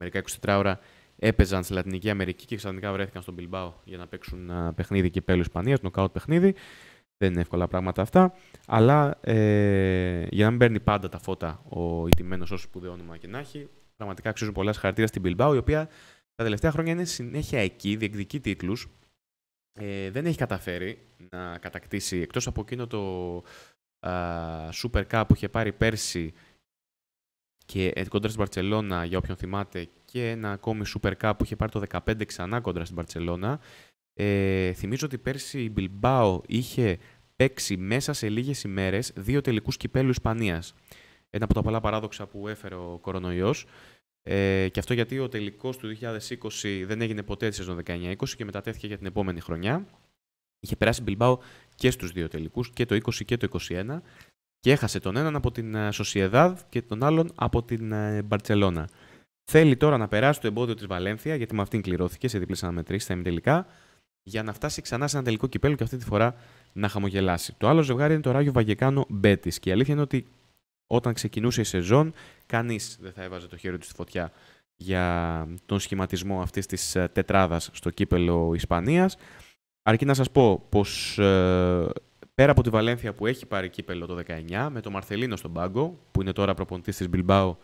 μερικά 24 ώρα. Έπαιζαν στη Λατινική Αμερική και ξαφνικά βρέθηκαν στον Μπιλμπάο για να παίξουν ε, παιχνίδι κυπέλου Ισπανίας, νοκάουτ παιχνίδι. Δεν είναι εύκολα πράγματα αυτά. Αλλά για να μην παίρνει πάντα τα φώτα ο ηττημένος, όσο σπουδαίο όνομα και να έχει, πραγματικά αξίζουν πολλά συγχαρητήρια στην Bilbao, η οποία τα τελευταία χρόνια είναι συνέχεια εκεί, διεκδικεί τίτλους. δεν έχει καταφέρει να κατακτήσει εκτός από εκείνο το Super Cup που είχε πάρει πέρσι και ε, κόντρα στην Μπαρτσελώνα, για όποιον θυμάται, και ένα ακόμη Super Cup που είχε πάρει το 2015 ξανά κόντρα στην Μπαρτσελώνα. Ε, θυμίζω ότι πέρσι η Bilbao είχε παίξει μέσα σε λίγες ημέρες δύο τελικούς κυπέλους Ισπανίας. Ένα από τα πολλά παράδοξα που έφερε ο κορονοϊός. Ε, και αυτό γιατί ο τελικός του 2020 δεν έγινε ποτέ τη σεζόν 19-20 και μετατέθηκε για την επόμενη χρονιά. Είχε περάσει η Bilbao και στους δύο τελικούς, και το 20 και το 21 και έχασε τον έναν από την ε, Sociedad και τον άλλον από την Μπαρτσελώνα. Θέλει τώρα να περάσει το εμπόδιο της Βαλένθια, γιατί με αυτήν κληρώθηκε σε διπλές αναμετρήσεις στα ημιτελικά, για να φτάσει ξανά σε ένα τελικό κυπέλο και αυτή τη φορά να χαμογελάσει. Το άλλο ζευγάρι είναι το Ράγιο Βαγεκάνο Μπέτης. Και η αλήθεια είναι ότι όταν ξεκινούσε η σεζόν, κανείς δεν θα έβαζε το χέρι του στη φωτιά για τον σχηματισμό αυτής της ε, τετράδας στο κύπελο Ισπανίας. Αρκεί να σας πω πως ε, πέρα από τη Βαλένθια που έχει πάρει κύπελο το 19 με τον Μαρθελίνο στον πάγκο που είναι τώρα προπονητής της Μπιλμπάου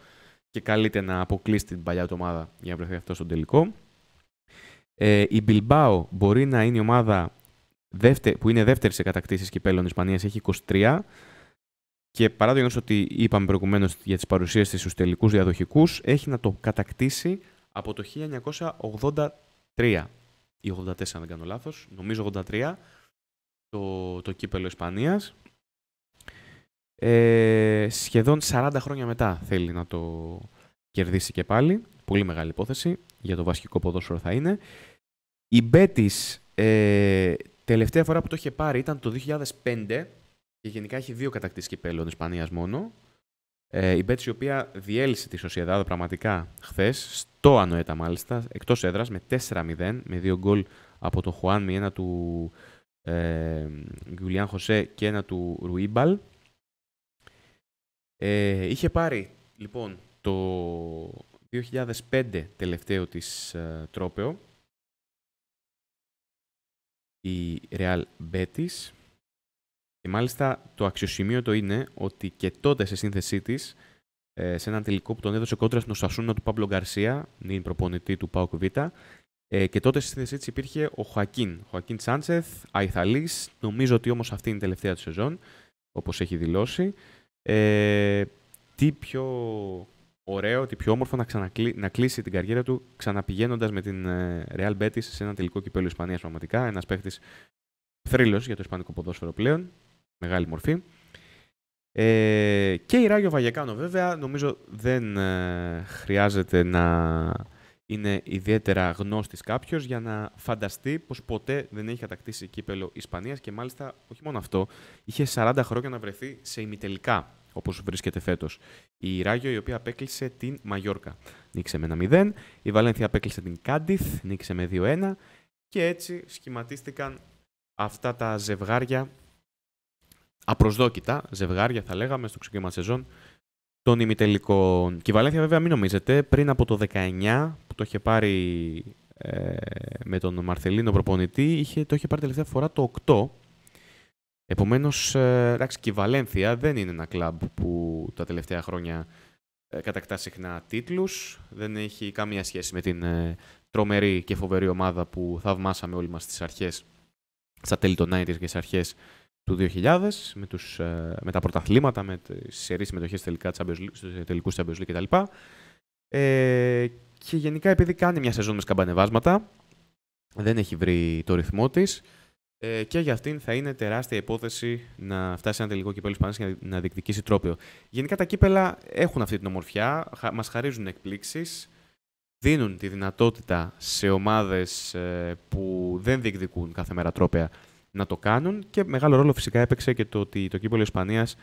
και καλείται να αποκλείσει την παλιά του ομάδα για να βρεθεί αυτός στον τελικό. Ε, η Μπιλμπάο μπορεί να είναι η ομάδα δεύτε, που είναι δεύτερη σε κατακτήσεις κυπέλων Ισπανίας έχει 23 και παρά το γεγονός ότι είπαμε προηγουμένως για τις παρουσίε τη στους τελικούς διαδοχικούς, έχει να το κατακτήσει από το 1983 ή 84 αν δεν κάνω λάθος, νομίζω 83, το, το κύπελο Ισπανίας. Ε, σχεδόν 40 χρόνια μετά θέλει να το κερδίσει και πάλι. Πολύ μεγάλη υπόθεση για το βασικό ποδόσφαιρο θα είναι. Η Μπέτης ε, τελευταία φορά που το είχε πάρει ήταν το 2005 και γενικά έχει δύο κατακτήσεις κυπέλων Ισπανίας μόνο. Ε, η Μπέτση, η οποία διέλυσε τη Σοσιαδάδο πραγματικά χθες, στο Ανοέτα μάλιστα, εκτός έδρας με 4-0, με δύο γκολ από τον Χουάν, με ένα του ε, Γιουλιάν Χωσέ και ένα του Ρουίμπαλ. Ε, είχε πάρει λοιπόν το 2005 τελευταίο της ε, τρόπεο η Ρεάλ Betis και μάλιστα το αξιοσημείωτο είναι ότι και τότε σε σύνθεσή της, ε, σε έναν τελικό που τον έδωσε κόντρα στον Σασούνα του Παύλο Γκαρσία, νυν προπονητή του Παουκ Β, ε, και τότε στη σύνθεσή της υπήρχε ο Χωακίν. Χωακίν Τσάντσεθ, Αϊθαλής. Νομίζω ότι όμως αυτή είναι η τελευταία του σεζόν, όπως έχει δηλώσει. Ε, τι πιο ωραίο, τι πιο όμορφο να, ξανακλεί, κλείσει την καριέρα του ξαναπηγαίνοντας με την ε, Real Betis σε ένα τελικό κυπέλο Ισπανίας. Πραγματικά ένας παίχτη θρύλος για το Ισπανικό ποδόσφαιρο πλέον μεγάλη μορφή. Ε, και η Ράγιο Βαγιακάνο. βέβαια νομίζω δεν ε, χρειάζεται να είναι ιδιαίτερα γνώστης κάποιος για να φανταστεί πως ποτέ δεν έχει κατακτήσει κύπελο Ισπανίας και μάλιστα όχι μόνο αυτό, είχε 40 χρόνια να βρεθεί σε ημιτελικά όπως βρίσκεται φέτος. Η Ράγιο η οποία απέκλεισε την Μαγιόρκα, Νίξε με ένα 0, η Βαλένθια απέκλεισε την Κάντιθ, νίκησε με 2-1 και έτσι σχηματίστηκαν αυτά τα ζευγάρια απροσδόκητα ζευγάρια, θα λέγαμε, στο ξεκίνημα σεζόν των ημιτελικών. Και η Βαλένθια, βέβαια, μην νομίζετε, πριν από το 19 που το είχε πάρει ε, με τον Μαρθελίνο προπονητή, είχε, το είχε πάρει τελευταία φορά το 8. Επομένως, ε, εντάξει, και η Βαλένθια δεν είναι ένα κλαμπ που τα τελευταία χρόνια ε, κατακτά συχνά τίτλους. Δεν έχει καμία σχέση με την ε, τρομερή και φοβερή ομάδα που θαυμάσαμε όλοι μας στις αρχές, στα τέλη των 90 και στις αρχές του 2000 με, τους, ε, με τα πρωταθλήματα, με τις σειρές συμμετοχές τελικά στους τελικούς Champions League κτλ. Ε, και γενικά επειδή κάνει μια σεζόν με σκαμπανεβάσματα, δεν έχει βρει το ρυθμό της ε, και για αυτήν θα είναι τεράστια υπόθεση να φτάσει ένα τελικό κυπέλο Ισπανίας και να διεκδικήσει τρόπαιο. Γενικά τα κύπελα έχουν αυτή την ομορφιά, μας χαρίζουν εκπλήξεις, δίνουν τη δυνατότητα σε ομάδες ε, που δεν διεκδικούν κάθε μέρα τρόπαια να το κάνουν και μεγάλο ρόλο φυσικά έπαιξε και το ότι το κύπελο Ισπανίας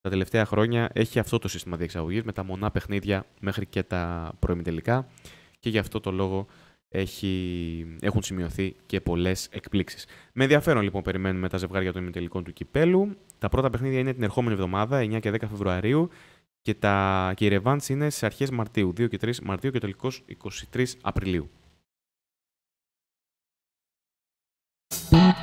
τα τελευταία χρόνια έχει αυτό το σύστημα διεξαγωγής με τα μονά παιχνίδια μέχρι και τα προημιτελικά και γι' αυτό το λόγο έχει, έχουν σημειωθεί και πολλές εκπλήξεις. Με ενδιαφέρον λοιπόν περιμένουμε τα ζευγάρια των ημιτελικών του κυπέλου. Τα πρώτα παιχνίδια είναι την ερχόμενη εβδομάδα, 9 και 10 Φεβρουαρίου, και, τα, και η είναι στι αρχές Μαρτίου, 2 και 3 Μαρτίου και τελικώ 23 Απριλίου.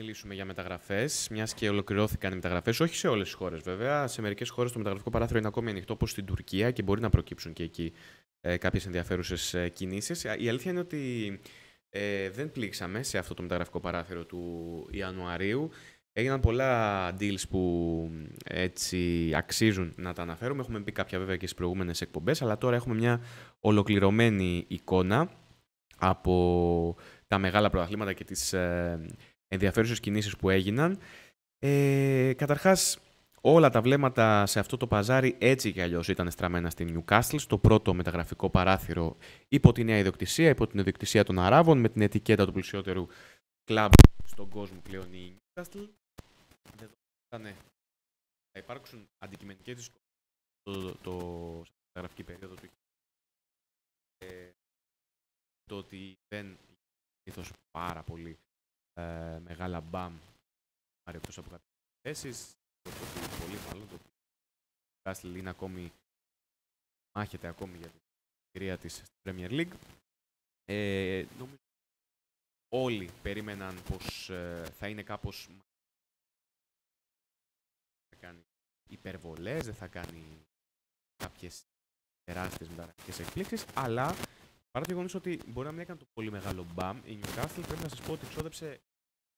μιλήσουμε για μεταγραφές, μιας και ολοκληρώθηκαν οι μεταγραφές, όχι σε όλες τις χώρες βέβαια. Σε μερικές χώρες το μεταγραφικό παράθυρο είναι ακόμη ανοιχτό, όπως στην Τουρκία, και μπορεί να προκύψουν και εκεί ε, κάποιες ενδιαφέρουσες ε, κινήσεις. Η αλήθεια είναι ότι ε, δεν πλήξαμε σε αυτό το μεταγραφικό παράθυρο του Ιανουαρίου. Έγιναν πολλά deals που έτσι αξίζουν να τα αναφέρουμε. Έχουμε πει κάποια βέβαια και στις προηγούμενες εκπομπές, αλλά τώρα έχουμε μια ολοκληρωμένη εικόνα από τα μεγάλα πρωταθλήματα και τις ε, Ενδιαφέρουσες κινήσεις που έγιναν. Ε, καταρχάς, όλα τα βλέμματα σε αυτό το παζάρι έτσι κι αλλιώς ήταν στραμμένα στην Newcastle, στο πρώτο μεταγραφικό παράθυρο υπό τη νέα ιδιοκτησία, υπό την ιδιοκτησία των Αράβων, με την ετικέτα του πλουσιότερου κλαμπ στον κόσμο πλέον η Newcastle. θα υπάρξουν αντικειμενικές δυσκολίες το, μεταγραφική περίοδο του ε, το ότι δεν συνήθως πάρα πολύ ε, μεγάλα μπαμ πάρει από κάποιες θέσεις. Το πολύ μάλλον το οποίο Κάστλ είναι ακόμη, μάχεται ακόμη για την κυρία της Premier League. Ε, νομίζω όλοι περίμεναν πως ε, θα είναι κάπως θα κάνει υπερβολές, δεν θα κάνει κάποιες τεράστιες μεταρρυθμιστικές εκπλήξεις, αλλά παρά το γεγονός ότι μπορεί να μην έκανε το πολύ μεγάλο μπαμ, η Newcastle πρέπει να σας πω ότι ξόδεψε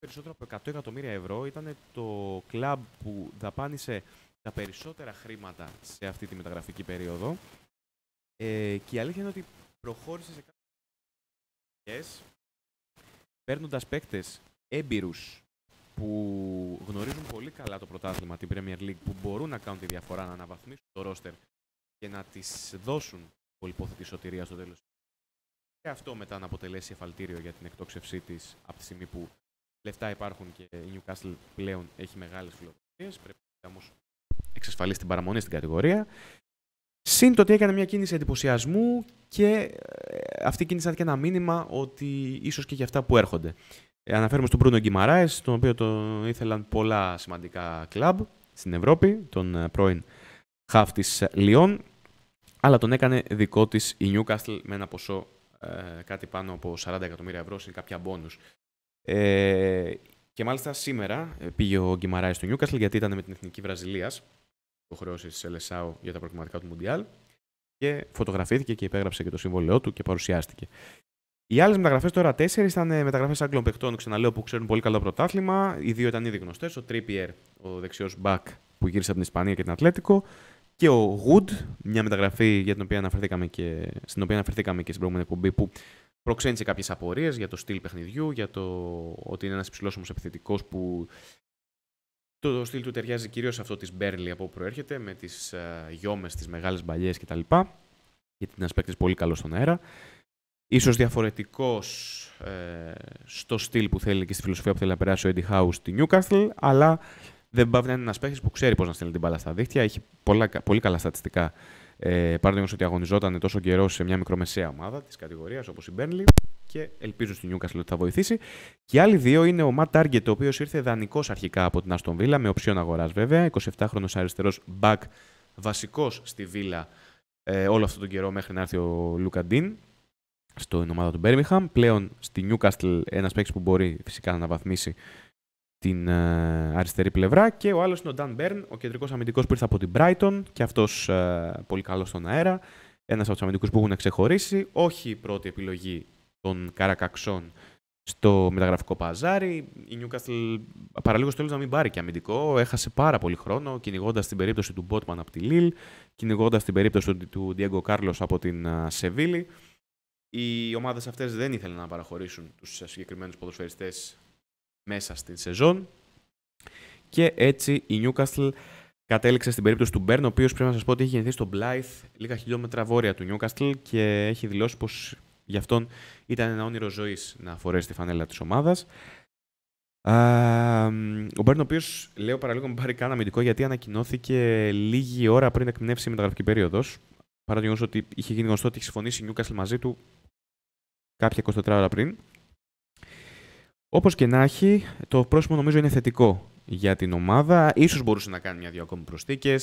περισσότερο από 100 εκατομμύρια ευρώ. Ήταν το κλαμπ που δαπάνησε τα περισσότερα χρήματα σε αυτή τη μεταγραφική περίοδο. Ε, και η αλήθεια είναι ότι προχώρησε σε κάποιες παίρνοντας παίκτες έμπειρους που γνωρίζουν πολύ καλά το πρωτάθλημα, την Premier League, που μπορούν να κάνουν τη διαφορά, να αναβαθμίσουν το ρόστερ και να τη δώσουν πολυπόθετη σωτηρία στο τέλος. Και αυτό μετά να αποτελέσει εφαλτήριο για την εκτόξευσή της από τη στιγμή που λεφτά υπάρχουν και η Newcastle πλέον έχει μεγάλες φιλοδοξίες. Πρέπει όμως εξασφαλίσει την παραμονή στην κατηγορία. Συν το ότι έκανε μια κίνηση εντυπωσιασμού και ε, αυτή η κίνηση ένα μήνυμα ότι ίσως και για αυτά που έρχονται. Ε, Αναφέρουμε στον Προύνο Γκυμαράε, τον οποίο τον ήθελαν πολλά σημαντικά κλαμπ στην Ευρώπη, τον ε, πρώην χαφ της Λιόν, αλλά τον έκανε δικό της η Newcastle με ένα ποσό κάτι πάνω από 40 εκατομμύρια ευρώ, συν κάποια μπόνου ε, και μάλιστα σήμερα ε, πήγε ο Γκυμαράης στο Νιούκασλ γιατί ήταν με την εθνική Βραζιλίας. Υποχρεώσει τη Ελεσάου για τα προκριματικά του Μουντιάλ. Και φωτογραφήθηκε και υπέγραψε και το σύμβολό του και παρουσιάστηκε. Οι άλλες μεταγραφές τώρα τέσσερις ήταν ε, μεταγραφές Άγγλων παιχτών, ξαναλέω, που ξέρουν πολύ καλό πρωτάθλημα. Οι δύο ήταν ήδη γνωστές. Ο Τρίπιερ, ο δεξιός μπακ που γύρισε από την Ισπανία και την Ατλέτικο. Και ο Γουντ, μια μεταγραφή για την οποία και, στην οποία αναφερθήκαμε και στην προηγούμενη εκπομπή, που προξένησε κάποιες απορίες για το στυλ παιχνιδιού, για το ότι είναι ένας υψηλός όμω επιθετικό που το, στυλ του ταιριάζει κυρίως αυτό της Μπέρλι από όπου προέρχεται, με τις ε, γιόμες, τις μεγάλες μπαλιές κτλ. Γιατί είναι ένας παίκτης πολύ καλός στον αέρα. Ίσως διαφορετικός ε, στο στυλ που θέλει και στη φιλοσοφία που θέλει να περάσει ο Eddie House στη Newcastle, αλλά δεν πάβει να είναι ένας παίκτης που ξέρει πώς να στέλνει την μπάλα στα δίχτυα. Έχει πολλά, πολύ καλά στατιστικά ε, όμω ότι αγωνιζόταν τόσο καιρό σε μια μικρομεσαία ομάδα της κατηγορίας όπως η Μπέρνλι και ελπίζω στη Newcastle ότι θα βοηθήσει. Και άλλοι δύο είναι ο Ματ Τάργκετ, ο οποίος ήρθε δανεικός αρχικά από την Αστον Βίλα, με οψιόν αγοράς βέβαια, 27χρονο αριστερός back βασικός στη Βίλα ε, όλο αυτόν τον καιρό μέχρι να έρθει ο Λούκα Ντίν στην ομάδα του Μπέρμιχαμ. Πλέον στη Newcastle ένας παίκτης που μπορεί φυσικά να αναβαθμίσει την ε, αριστερή πλευρά και ο άλλος είναι ο Dan Bern, ο κεντρικός αμυντικός που ήρθε από την Brighton και αυτός ε, πολύ καλός στον αέρα. Ένας από τους αμυντικούς που έχουν ξεχωρίσει, όχι η πρώτη επιλογή των Καρακαξών στο μεταγραφικό παζάρι. Η Newcastle παραλίγος στο να μην πάρει και αμυντικό. Έχασε πάρα πολύ χρόνο κυνηγώντας την περίπτωση του Μπότμαν από τη Λίλ, κυνηγώντας την περίπτωση του Diego Κάρλο από την ε, Σεβίλη. Οι ομάδες αυτές δεν ήθελαν να παραχωρήσουν τους συγκεκριμένους ποδοσφαιριστές μέσα στην σεζόν. Και έτσι η Newcastle κατέληξε στην περίπτωση του Μπέρν, ο οποίος πρέπει να σας πω ότι έχει γεννηθεί στο Μπλάιθ, λίγα χιλιόμετρα βόρεια του Newcastle και έχει δηλώσει πως γι' αυτόν ήταν ένα όνειρο ζωής να φορέσει τη φανέλα της ομάδας. Ο Μπέρν, ο οποίος λέω παραλίγο μου πάρει καν αμυντικό γιατί ανακοινώθηκε λίγη ώρα πριν εκπνεύσει η μεταγραφική περίοδος. Παρά το γεγονός ότι είχε γίνει γνωστό ότι είχε συμφωνήσει η Newcastle μαζί του κάποια 24 ώρα πριν. Όπως και να έχει, το πρόσημο νομίζω είναι θετικό για την ομάδα. σω μπορούσε να κάνει μια-δυο ακόμη προσθήκες.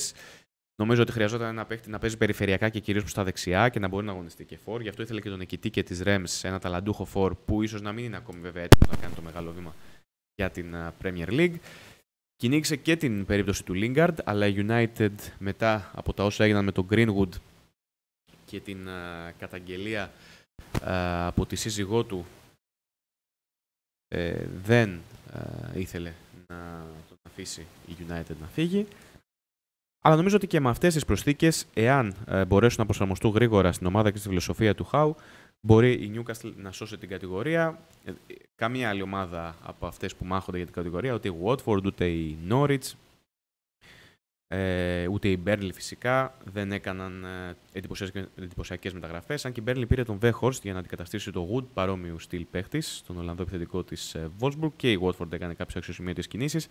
Νομίζω ότι χρειαζόταν ένα παίχτη να παίζει περιφερειακά και κυρίως προς τα δεξιά και να μπορεί να αγωνιστεί και φόρ. Γι' αυτό ήθελε και τον νικητή και της Ρέμ, ένα ταλαντούχο φόρ που ίσως να μην είναι ακόμη βέβαια έτοιμο να κάνει το μεγάλο βήμα για την Premier League. Κυνήξε και την περίπτωση του Lingard, αλλά η United μετά από τα όσα έγιναν με τον Greenwood και την καταγγελία από τη σύζυγό του ε, δεν ε, ήθελε να τον αφήσει η United να φύγει. Αλλά νομίζω ότι και με αυτές τις προσθήκες, εάν ε, μπορέσουν να προσαρμοστούν γρήγορα στην ομάδα και στη φιλοσοφία του Χάου, μπορεί η Newcastle να σώσει την κατηγορία. καμία άλλη ομάδα από αυτές που μάχονται για την κατηγορία, ούτε η Watford, ούτε η Norwich, ε, ούτε η Μπέρλι φυσικά δεν έκαναν ε, εντυπωσιακές μεταγραφές. Αν και η Μπέρλι πήρε τον Βέχορστ για να αντικαταστήσει τον Γουτ, παρόμοιου στυλ παίχτης, τον Ολλανδό επιθετικό της Βόλσμπουργκ ε, και η Βότφορντ έκανε κάποιες αξιοσημείωτες κινήσεις.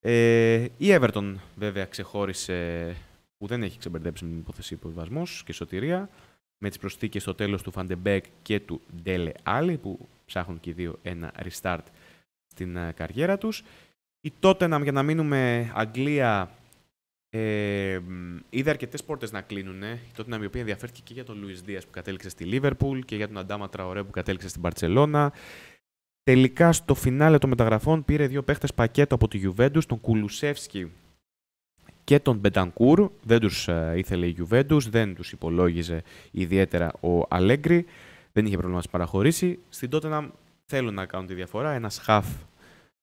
Ε, η Εύερτον, βέβαια ξεχώρισε που δεν έχει ξεμπερδέψει με την υπόθεση υποβιβασμός και σωτηρία με τις προσθήκες στο τέλος του Φαντεμπέκ και του Ντέλε Άλλη που ψάχνουν και οι δύο ένα restart στην ε, καριέρα τους. Η Tottenham για να μείνουμε Αγγλία ε, είδα αρκετές πόρτες να κλείνουν. Ε. Τότε να οποία ενδιαφέρθηκε και για τον Λουίς Δίας που κατέληξε στη Λίβερπουλ και για τον Αντάμα Τραωρέ που κατέληξε στην Παρσελώνα. Τελικά στο φινάλε των μεταγραφών πήρε δύο παίχτες πακέτο από τη Γιουβέντους, τον Κουλουσεύσκι και τον Μπεντανκούρ. Δεν τους ε, ήθελε η Γιουβέντους, δεν τους υπολόγιζε ιδιαίτερα ο Αλέγκρι. Δεν είχε πρόβλημα να του παραχωρήσει. Στην Τότεναμ θέλουν να κάνουν τη διαφορά. Ένας χαφ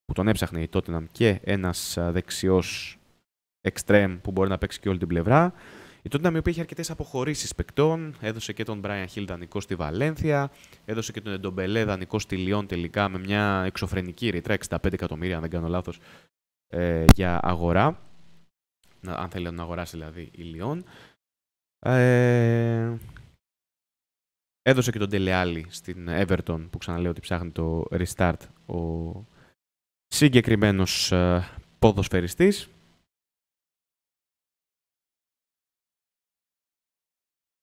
που τον έψαχνε η Τότεναμ και ένας ε, δεξιός extreme που μπορεί να παίξει και όλη την πλευρά. Η Τόντα η οποία είχε αρκετές αποχωρήσεις παικτών, έδωσε και τον Brian Hill δανεικό στη Βαλένθια, έδωσε και τον Εντομπελέ δανεικό στη Λιόν τελικά με μια εξωφρενική ρητρά 65 εκατομμύρια, αν δεν κάνω λάθος, ε, για αγορά. Αν θέλει να αγοράσει δηλαδή η Λιόν. Ε, έδωσε και τον Τελεάλη στην Everton που ξαναλέω ότι ψάχνει το restart ο ε, ποδοσφαιριστής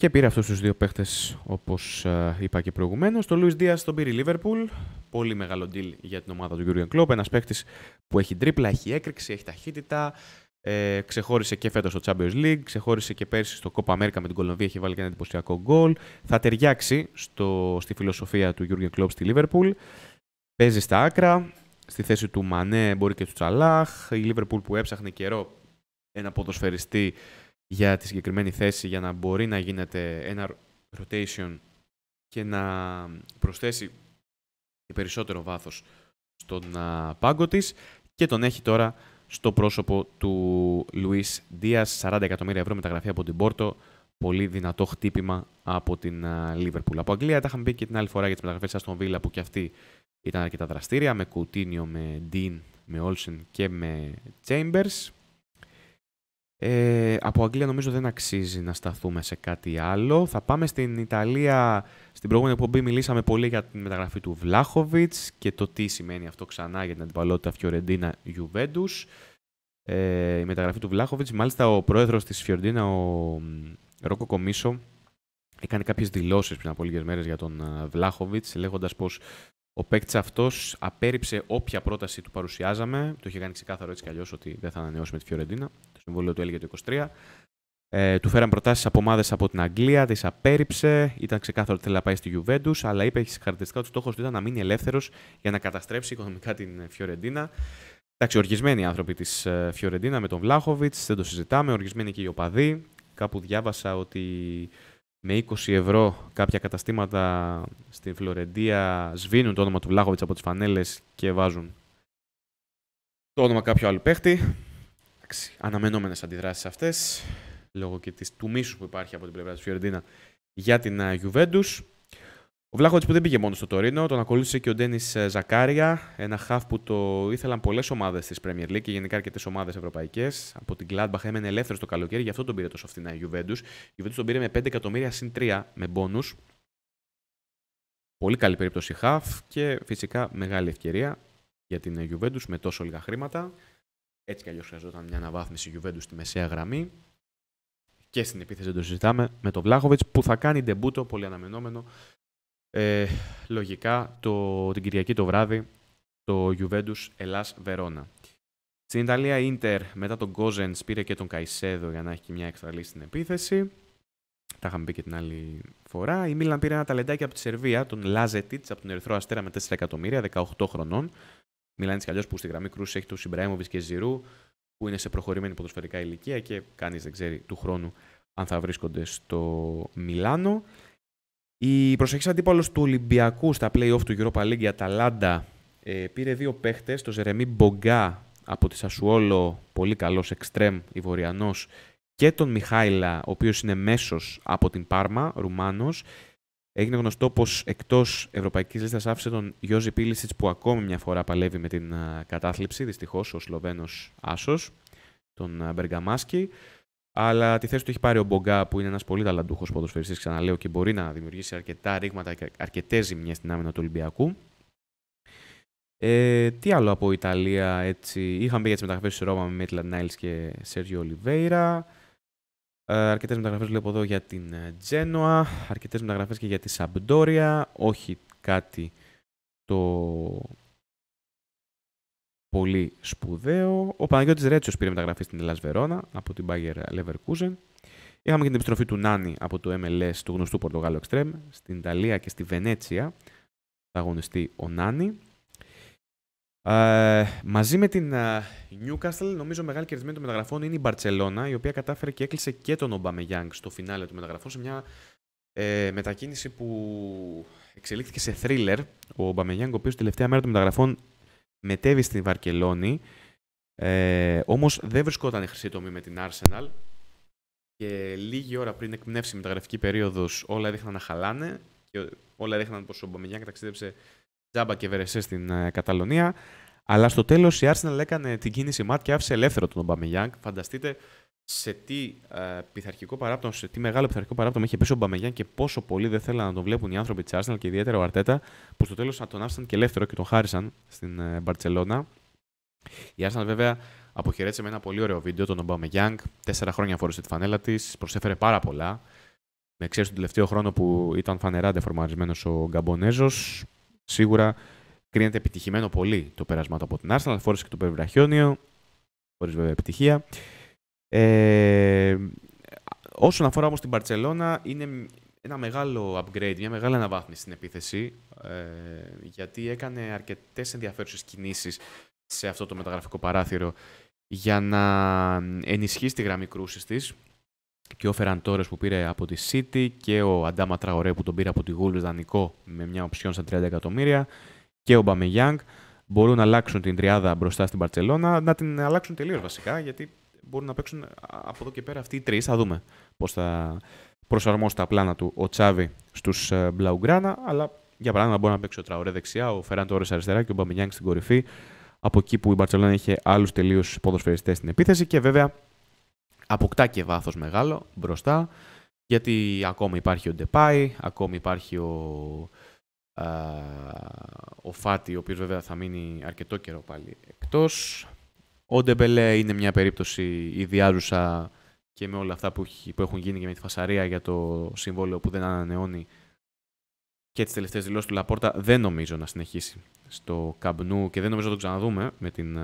Και πήρε αυτούς τους δύο παίχτες, όπως ε, είπα και προηγουμένως. Το Λουί Δίας τον πήρε η Λίβερπουλ. Πολύ μεγάλο deal για την ομάδα του Γιούργεν Κλοπ. Ένας παίχτης που έχει τρίπλα, έχει έκρηξη, έχει ταχύτητα. Ε, ξεχώρισε και φέτος στο Champions League, ξεχώρισε και πέρσι στο Copa America με την Κολομβία, έχει βάλει και ένα εντυπωσιακό γκολ. Θα ταιριάξει στο, στη φιλοσοφία του Γιούργεν Κλοπ στη Λίβερπουλ. Παίζει στα άκρα, στη θέση του Μανέ μπορεί και του Τσαλάχ. Η Λίβερπουλ που έψαχνε καιρό ένα ποδοσφαιριστή για τη συγκεκριμένη θέση για να μπορεί να γίνεται ένα rotation και να προσθέσει και περισσότερο βάθος στον πάγκο της και τον έχει τώρα στο πρόσωπο του Λουίς Δίας 40 εκατομμύρια ευρώ μεταγραφή από την Πόρτο πολύ δυνατό χτύπημα από την Λίβερπουλ. Από Αγγλία τα είχαμε πει και την άλλη φορά για τις μεταγραφές στον Βίλα που και αυτή ήταν αρκετά δραστήρια με Κουτίνιο, με Ντίν, με Όλσεν και με Chambers ε, από Αγγλία νομίζω δεν αξίζει να σταθούμε σε κάτι άλλο. Θα πάμε στην Ιταλία. Στην προηγούμενη εκπομπή μιλήσαμε πολύ για τη μεταγραφή του Βλάχοβιτς και το τι σημαίνει αυτό ξανά για την αντιπαλότητα Φιωρεντίνα Ιουβέντου. Ε, η μεταγραφή του Βλάχοβιτ. Μάλιστα, ο πρόεδρος της Φιωρεντίνα, ο Ρόκο Κομίσο, έκανε κάποιες δηλώσεις πριν από λίγες μέρες για τον ε, Βλάχοβιτ, λέγοντας πως ο παίκτης αυτός απέρριψε όποια πρόταση του παρουσιάζαμε. Το είχε κάνει ξεκάθαρο έτσι κι αλλιώς ότι δεν θα ανανεώσει με τη Φιωρεντίνα συμβόλαιο του έλεγε το 23. Ε, του φέραν προτάσεις από ομάδες από την Αγγλία, τις απέρριψε. Ήταν ξεκάθαρο ότι θέλει να πάει στη Juventus, αλλά είπε χαρακτηριστικά ότι στόχος του ήταν να μείνει ελεύθερος για να καταστρέψει οικονομικά την Φιωρεντίνα. Εντάξει, οργισμένοι οι άνθρωποι της ε, Φιωρεντίνα με τον Βλάχοβιτ, δεν το συζητάμε. Οργισμένοι και οι οπαδοί. Κάπου διάβασα ότι με 20 ευρώ κάποια καταστήματα στην Φλωρεντία σβήνουν το όνομα του Βλάχοβιτ από τις φανέλες και βάζουν το όνομα κάποιου άλλου παίχτη. Εντάξει, αναμενόμενες αντιδράσεις αυτές, λόγω και της του μίσου που υπάρχει από την πλευρά της Φιωρεντίνα για την Juventus. Ε, ο Βλάχοβιτ που δεν πήγε μόνο στο Τωρίνο, τον ακολούθησε και ο Ντένις ε, Ζακάρια, ένα χαφ που το ήθελαν πολλές ομάδες της Premier League και γενικά αρκετές ομάδες ευρωπαϊκές. Από την Gladbach έμενε ελεύθερος το καλοκαίρι, γι' αυτό τον πήρε τόσο φθηνά η Juventus. Η Juventus τον πήρε με 5 εκατομμύρια συν 3 με μπόνους. Πολύ καλή περίπτωση χαφ και φυσικά μεγάλη ευκαιρία για την Juventus ε, με τόσο λίγα χρήματα. Έτσι κι αλλιώς χρειαζόταν μια αναβάθμιση Γιουβέντους στη μεσαία γραμμή. Και στην επίθεση δεν το συζητάμε με τον Βλάχοβιτ που θα κάνει ντεμπούτο, πολύ αναμενόμενο. Ε, λογικά το, την Κυριακή το βράδυ το Γιουβέντους Ελλά Βερόνα. Στην Ιταλία, Ιντερ μετά τον Κόζεν πήρε και τον Καϊσέδο για να έχει και μια εξαλή στην επίθεση. Τα είχαμε πει και την άλλη φορά. Η Μίλαν πήρε ένα ταλεντάκι από τη Σερβία, τον Λάζετιτ από τον Ερυθρό Αστέρα με 4 εκατομμύρια, 18 χρονών. Μιλάνε έτσι που στη γραμμή κρούσης έχει του Ιμπραήμοβιτ και Ζηρού, που είναι σε προχωρημένη ποδοσφαιρικά ηλικία και κανείς δεν ξέρει του χρόνου αν θα βρίσκονται στο Μιλάνο. Η προσεχής αντίπαλος του Ολυμπιακού στα playoff του Europa League, η Αταλάντα, ε, πήρε δύο παίχτες, τον Ζερεμί Μπογκά από τη Σασουόλο, πολύ καλός εξτρέμ Ιβοριανό, και τον Μιχάηλα, ο οποίος είναι μέσος από την Πάρμα, Ρουμάνος. Έγινε γνωστό πως εκτός ευρωπαϊκής λίστας άφησε τον Γιώζη Πίλισιτ που ακόμη μια φορά παλεύει με την κατάθλιψη. Δυστυχώς ο Σλοβαίνος Άσος, τον Μπεργκαμάσκι. Αλλά τη θέση του έχει πάρει ο Μπογκά που είναι ένας πολύ ταλαντούχος ποδοσφαιριστής, ξαναλέω, και μπορεί να δημιουργήσει αρκετά ρήγματα και αρκετές ζημιές στην άμυνα του Ολυμπιακού. Ε, τι άλλο από Ιταλία έτσι. Είχαμε πει για τις μεταγραφές τη Ρώμα με Μέτλαντ Νάιλ και Σέργιο Ολιβέηρα. Ε, Αρκετές μεταγραφές βλέπω εδώ για την Τζένοα. Ε, Αρκετές μεταγραφές και για τη Σαμπντόρια. Όχι κάτι το πολύ σπουδαίο. Ο Παναγιώτης Ρέτσο πήρε μεταγραφή στην Ελλάς Βερόνα από την Bayer Leverkusen. Είχαμε και την επιστροφή του Νάνι από το MLS του γνωστού Πορτογάλου Extreme στην Ιταλία και στη Βενέτσια. Θα αγωνιστεί ο Νάνι. Ε, μαζί με την Newcastle, νομίζω μεγάλη κερδισμένη των μεταγραφών είναι η Μπαρσελόνα, η οποία κατάφερε και έκλεισε και τον Ομπάμε Γιάνγκ στο φινάλε του μεταγραφού, σε μια ε, μετακίνηση που εξελίχθηκε σε θρίλερ. Ο Ομπάμε Γιάνγκ, ο οποίος τελευταία μέρα των μεταγραφών μετέβη στη Βαρκελόνη, ε, όμως δεν βρισκόταν η χρυσή τομή με την Arsenal. Και λίγη ώρα πριν εκπνεύσει η μεταγραφική περίοδος, όλα έδειχναν να χαλάνε και όλα έδειχναν πως ο Γιάνγκ ταξίδεψε τζάμπα και βερεσέ στην ε, Καταλωνία. Αλλά στο τέλος η Arsenal έκανε την κίνηση μάτ και άφησε ελεύθερο τον Μπαμεγιάνγκ. Φανταστείτε σε τι ε, πειθαρχικό παράπτωμα, σε τι μεγάλο πειθαρχικό παράπτωμα είχε πέσει ο Μπαμεγιάνγκ και πόσο πολύ δεν θέλανε να τον βλέπουν οι άνθρωποι της Arsenal και ιδιαίτερα ο Αρτέτα, που στο τέλος τον άφησαν και ελεύθερο και τον χάρισαν στην ε, Μπαρσελώνα. Η Arsenal βέβαια αποχαιρέτησε με ένα πολύ ωραίο βίντεο τον Μπαμεγιάνγκ. Τέσσερα χρόνια φορούσε τη φανέλα της, προσέφερε πάρα πολλά. Με ξέρει τον τελευταίο χρόνο που ήταν φανερά ντεφορμαρισμένος ο Γκαμπονέζος σίγουρα κρίνεται επιτυχημένο πολύ το πέρασμα του από την Arsenal. Φόρεσε και το περιβραχιόνιο, χωρίς βέβαια επιτυχία. Ε, όσον αφορά όμως την Παρσελώνα, είναι ένα μεγάλο upgrade, μια μεγάλη αναβάθμιση στην επίθεση, ε, γιατί έκανε αρκετές ενδιαφέρουσες κινήσεις σε αυτό το μεταγραφικό παράθυρο για να ενισχύσει τη γραμμή κρούσης της, και ο Φεραντόρε που πήρε από τη Σίτι και ο Αντάμα Τραωρέ που τον πήρε από τη Γούλου δανεικό με μια οψιόν στα 30 εκατομμύρια και ο Μπαμεγιάνγκ μπορούν να αλλάξουν την τριάδα μπροστά στην Παρσελώνα, να την αλλάξουν τελείως βασικά γιατί μπορούν να παίξουν από εδώ και πέρα αυτοί οι τρεις. Θα δούμε πώς θα προσαρμόσει τα πλάνα του ο Τσάβη στους ε, Μπλαουγκράνα, αλλά για παράδειγμα μπορεί να παίξει ο Τραωρέ δεξιά, ο Φεραντόρε αριστερά και ο Μπαμιγιάνγκ στην κορυφή. Από εκεί που η Μπαρσελόνα είχε άλλους τελείως ποδοσφαιριστές στην επίθεση και βέβαια αποκτά και βάθος μεγάλο μπροστά, γιατί ακόμα υπάρχει ο Ντεπάι, ακόμα υπάρχει ο, α, ο Φάτι, ο οποίος βέβαια θα μείνει αρκετό καιρό πάλι εκτός. Ο Ντεμπελέ είναι μια περίπτωση ιδιάζουσα και με όλα αυτά που, που έχουν γίνει και με τη φασαρία για το συμβόλαιο που δεν ανανεώνει και τις τελευταίες δηλώσεις του Λαπόρτα δεν νομίζω να συνεχίσει στο Καμπνού και δεν νομίζω να το ξαναδούμε με την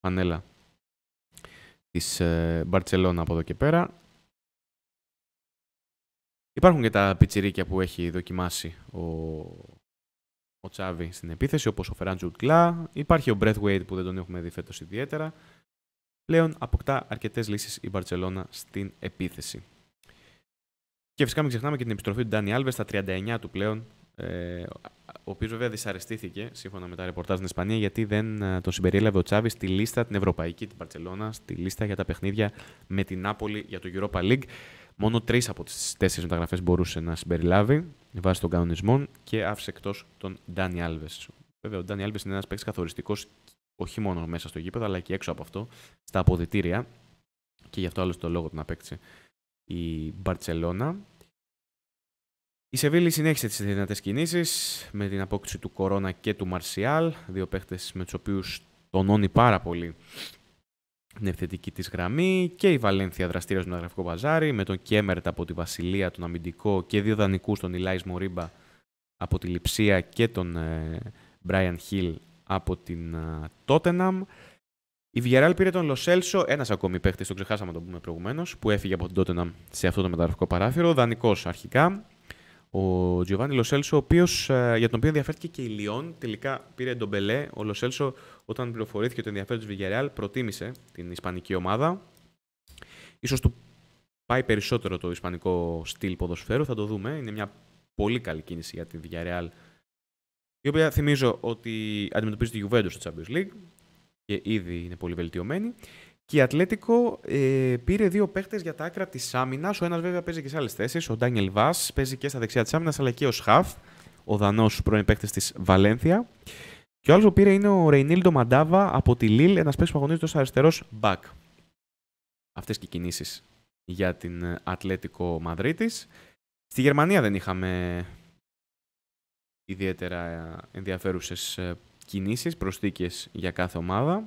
φανέλα της ε, Μπαρτσελώνα από εδώ και πέρα. Υπάρχουν και τα πιτσιρίκια που έχει δοκιμάσει ο, ο Τσάβη στην επίθεση, όπως ο Φεράντζου Κλά. Υπάρχει ο Μπρεθουέιτ που δεν τον έχουμε δει φέτος ιδιαίτερα. Πλέον αποκτά αρκετές λύσεις η Μπαρτσελώνα στην επίθεση. Και φυσικά μην ξεχνάμε και την επιστροφή του Ντάνι Άλβες στα 39 του πλέον ε, ο οποίος βέβαια δυσαρεστήθηκε σύμφωνα με τα ρεπορτάζ στην Ισπανία γιατί δεν ε, τον συμπεριέλαβε ο Τσάβης στη λίστα την ευρωπαϊκή, την Παρσελώνα, στη λίστα για τα παιχνίδια με την Νάπολη για το Europa League. Μόνο τρεις από τις τέσσερις μεταγραφές μπορούσε να συμπεριλάβει βάσει των κανονισμών και άφησε εκτός τον Ντάνι Άλβες. Βέβαια, ο Ντάνι Άλβες είναι ένας παίκτης καθοριστικός όχι μόνο μέσα στο γήπεδο αλλά και έξω από αυτό, στα αποδητήρια. Και γι' αυτό άλλωστε το λόγο τον απέκτησε η Μπαρσελώνα. Η Σεβίλη συνέχισε τις δυνατές κινήσεις με την απόκτηση του Κορώνα και του Μαρσιάλ, δύο παίχτε με τους οποίους τονώνει πάρα πολύ την ευθετική της γραμμή. Και η Βαλένθια δραστήριο στον αγραφικό βαζάρι με τον Κέμερτ από τη Βασιλεία, τον αμυντικό και δύο δανεικούς, τον Ιλάις Μορίμπα από τη Λιψία και τον ε, Μπράιαν Χιλ από την ε, Τότεναμ. Η Βιεράλ πήρε τον Λοσέλσο, ένας ακόμη παίχτη, τον ξεχάσαμε να τον πούμε προηγουμένως, που έφυγε από την Τότεναμ σε αυτό το μεταγραφικό παράθυρο, δανεικός αρχικά ο Τζιωβάνι Λοσέλσο, ο οποίος, ε, για τον οποίο ενδιαφέρθηκε και η Λιόν. Τελικά πήρε τον Μπελέ. Ο Λοσέλσο, όταν πληροφορήθηκε ότι ενδιαφέρον τη Βηγιαρεάλ, προτίμησε την Ισπανική ομάδα. Ίσως του πάει περισσότερο το Ισπανικό στυλ ποδοσφαίρου, θα το δούμε. Είναι μια πολύ καλή κίνηση για τη Villarreal, η οποία θυμίζω ότι αντιμετωπίζει τη Juventus στο Champions League και ήδη είναι πολύ βελτιωμένη. Και η Ατλέτικο ε, πήρε δύο παίχτες για τα άκρα της άμυνας. Ο ένας βέβαια παίζει και σε άλλες θέσεις. Ο Ντάνιελ Βάς παίζει και στα δεξιά της άμυνας αλλά και ο Σχαφ, ο Δανός πρώην παίχτης της Βαλένθια. Και ο άλλος που πήρε είναι ο Ρεϊνίλντο Μαντάβα από τη Λίλ, ένας παίχτη που αγωνίζεται ως αριστερός μπακ. Αυτές και οι κινήσεις για την Ατλέτικο Μαδρίτης. Στη Γερμανία δεν είχαμε ιδιαίτερα ενδιαφέρουσες ε, κινήσεις, προσθήκες για κάθε ομάδα.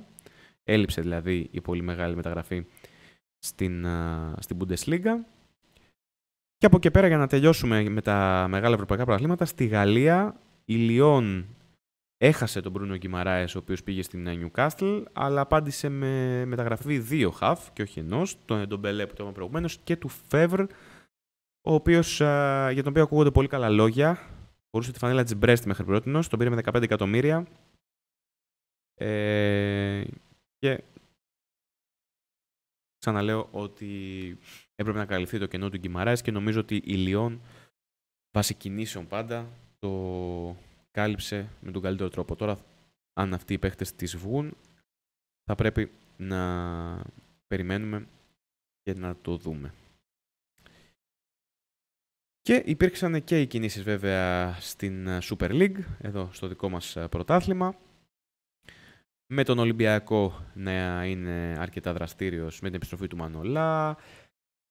Έλειψε δηλαδή η πολύ μεγάλη μεταγραφή στην, στην Bundesliga. Και από εκεί πέρα για να τελειώσουμε με τα μεγάλα ευρωπαϊκά προαθλήματα, στη Γαλλία η Λιόν έχασε τον Μπρούνο Γκυμαράες, ο οποίος πήγε στην ε, Newcastle, αλλά απάντησε με μεταγραφή δύο χαφ και όχι ενός, ε, τον Μπελέ, που το είπαμε προηγουμένως και του Φεύρ, ο για τον οποίο ακούγονται πολύ καλά λόγια, χωρούσε τη φανέλα της Μπρέστη, μέχρι πρώτη τον πήρε με 15 εκατομμύρια ε, και ξαναλέω ότι έπρεπε να καλυφθεί το κενό του Γκυμαράης και νομίζω ότι η Λιόν βάσει κινήσεων πάντα το κάλυψε με τον καλύτερο τρόπο. Τώρα αν αυτοί οι παίχτες της βγουν θα πρέπει να περιμένουμε και να το δούμε. Και υπήρξαν και οι κινήσεις βέβαια στην Super League, εδώ στο δικό μας ε, πρωτάθλημα με τον Ολυμπιακό να είναι αρκετά δραστήριος με την επιστροφή του Μανολά,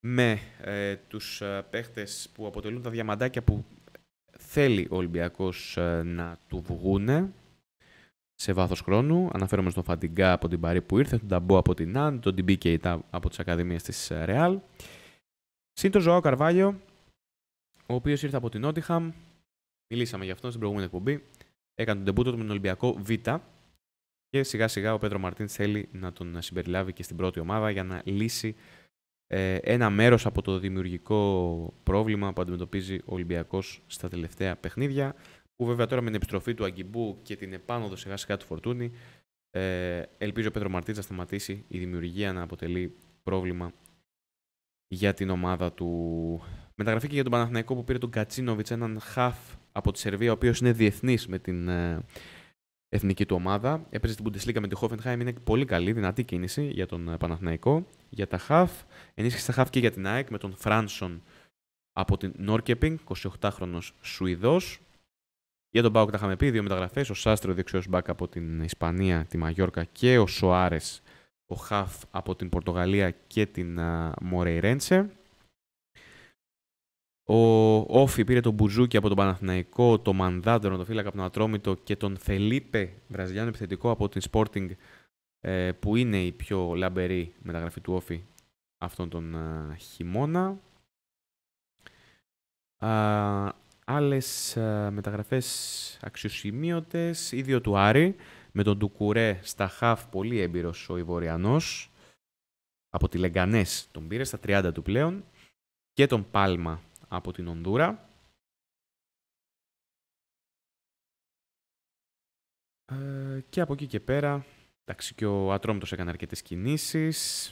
με ε, τους ε, παίχτες που αποτελούν τα διαμαντάκια που θέλει ο Ολυμπιακός ε, να του βγούνε σε βάθος χρόνου. Αναφέρομαι στον Φαντιγκά από την Παρή που ήρθε, τον Ταμπό από την Αν, τον Τιμπί από τις Ακαδημίες της ε, Ρεάλ. Συν Ζωάο Καρβάλιο, ο οποίος ήρθε από την Νότιχαμ. Μιλήσαμε γι' αυτό στην προηγούμενη εκπομπή. Έκανε τον τεμπούτο του με τον Ολυμπιακό Β' Και σιγά σιγά ο Πέτρο Μαρτίν θέλει να τον συμπεριλάβει και στην πρώτη ομάδα για να λύσει ε, ένα μέρος από το δημιουργικό πρόβλημα που αντιμετωπίζει ο Ολυμπιακός στα τελευταία παιχνίδια που βέβαια τώρα με την επιστροφή του Αγκιμπού και την επάνωδο σιγά σιγά του Φορτούνη ε, ελπίζω ο Πέτρο Μαρτίν να σταματήσει η δημιουργία να αποτελεί πρόβλημα για την ομάδα του. Μεταγραφή και για τον Παναθηναϊκό που πήρε τον Κατσίνοβιτ, έναν χαφ από τη Σερβία, ο οποίος είναι διεθνής με την ε, εθνική του ομάδα. Έπαιζε την Bundesliga με τη Hoffenheim. Είναι πολύ καλή, δυνατή κίνηση για τον ε, Παναθηναϊκό. Για τα Χαφ, ενίσχυσε τα Χαφ και για την ΑΕΚ με τον Φράνσον από την Νόρκεπινγκ, 28χρονο Σουηδός. Για τον Μπάουκ τα είχαμε πει, δύο μεταγραφές. Ο Σάστρο, δεξιός μπακ από την Ισπανία, τη Μαγιόρκα και ο Σοάρες, ο Χαφ από την Πορτογαλία και την ε, Ρέντσε. Ο Όφη πήρε τον Μπουζούκι από τον Παναθηναϊκό, τον Μανδάντερο, τον Φύλακα από τον Ατρόμητο και τον Φελίπε Βραζιλιάνο επιθετικό από την Sporting ε, που είναι η πιο λαμπερή μεταγραφή του Όφη αυτόν τον ε, χειμώνα. Άλλες ε, μεταγραφές αξιοσημείωτες, ίδιο του Άρη με τον Τουκουρέ στα χαφ, πολύ έμπειρος ο Ιβοριανός από τη Λεγκανές, τον πήρε στα 30 του πλέον και τον Πάλμα από την Ονδούρα. Ε, και από εκεί και πέρα, εντάξει και ο Ατρόμητος έκανε αρκετές κινήσεις.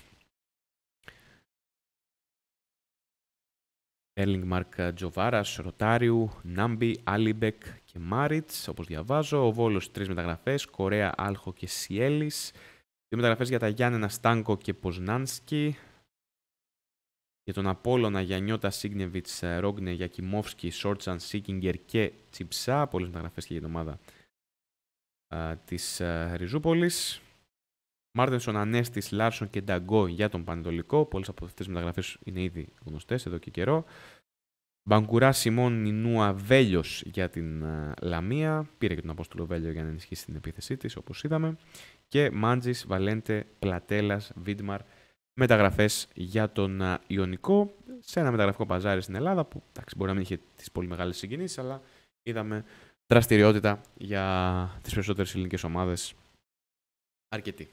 Έρλινγκ Μαρκ Τζοβάρας, Ροτάριου, Νάμπι, Άλιμπεκ και Μάριτ, όπως διαβάζω. Ο Βόλος τρεις μεταγραφές, Κορέα, Άλχο και Σιέλης. Δύο μεταγραφές για τα Γιάννενα Στάνκο και Ποσνάνσκι για τον Απόλλωνα, Γιαννιώτα, Σίγνεβιτς, ε, Ρόγνε, Γιακιμόφσκι, Σόρτσαν, Σίκιγκερ και Τσιψά. Πολλές μεταγραφές και για την ομάδα τη ε, της ε, Ριζούπολης. Μάρτενσον, Ανέστης, Λάρσον και Νταγκό για τον Πανετολικό. Πολλές από αυτές τις μεταγραφές είναι ήδη γνωστές εδώ και καιρό. Μπαγκουρά, Σιμών, Νινούα, Βέλιος για την Λαμία. Πήρε και τον Απόστολο Βέλιο για να ενισχύσει την επίθεσή της, όπως είδαμε. Και Μάντζης, Βαλέντε, Πλατέλας, Βίντμαρ μεταγραφές για τον Ιωνικό σε ένα μεταγραφικό παζάρι στην Ελλάδα που εντάξει, μπορεί να μην είχε τις πολύ μεγάλες συγκινήσεις, αλλά είδαμε δραστηριότητα για τις περισσότερες ελληνικές ομάδες αρκετή.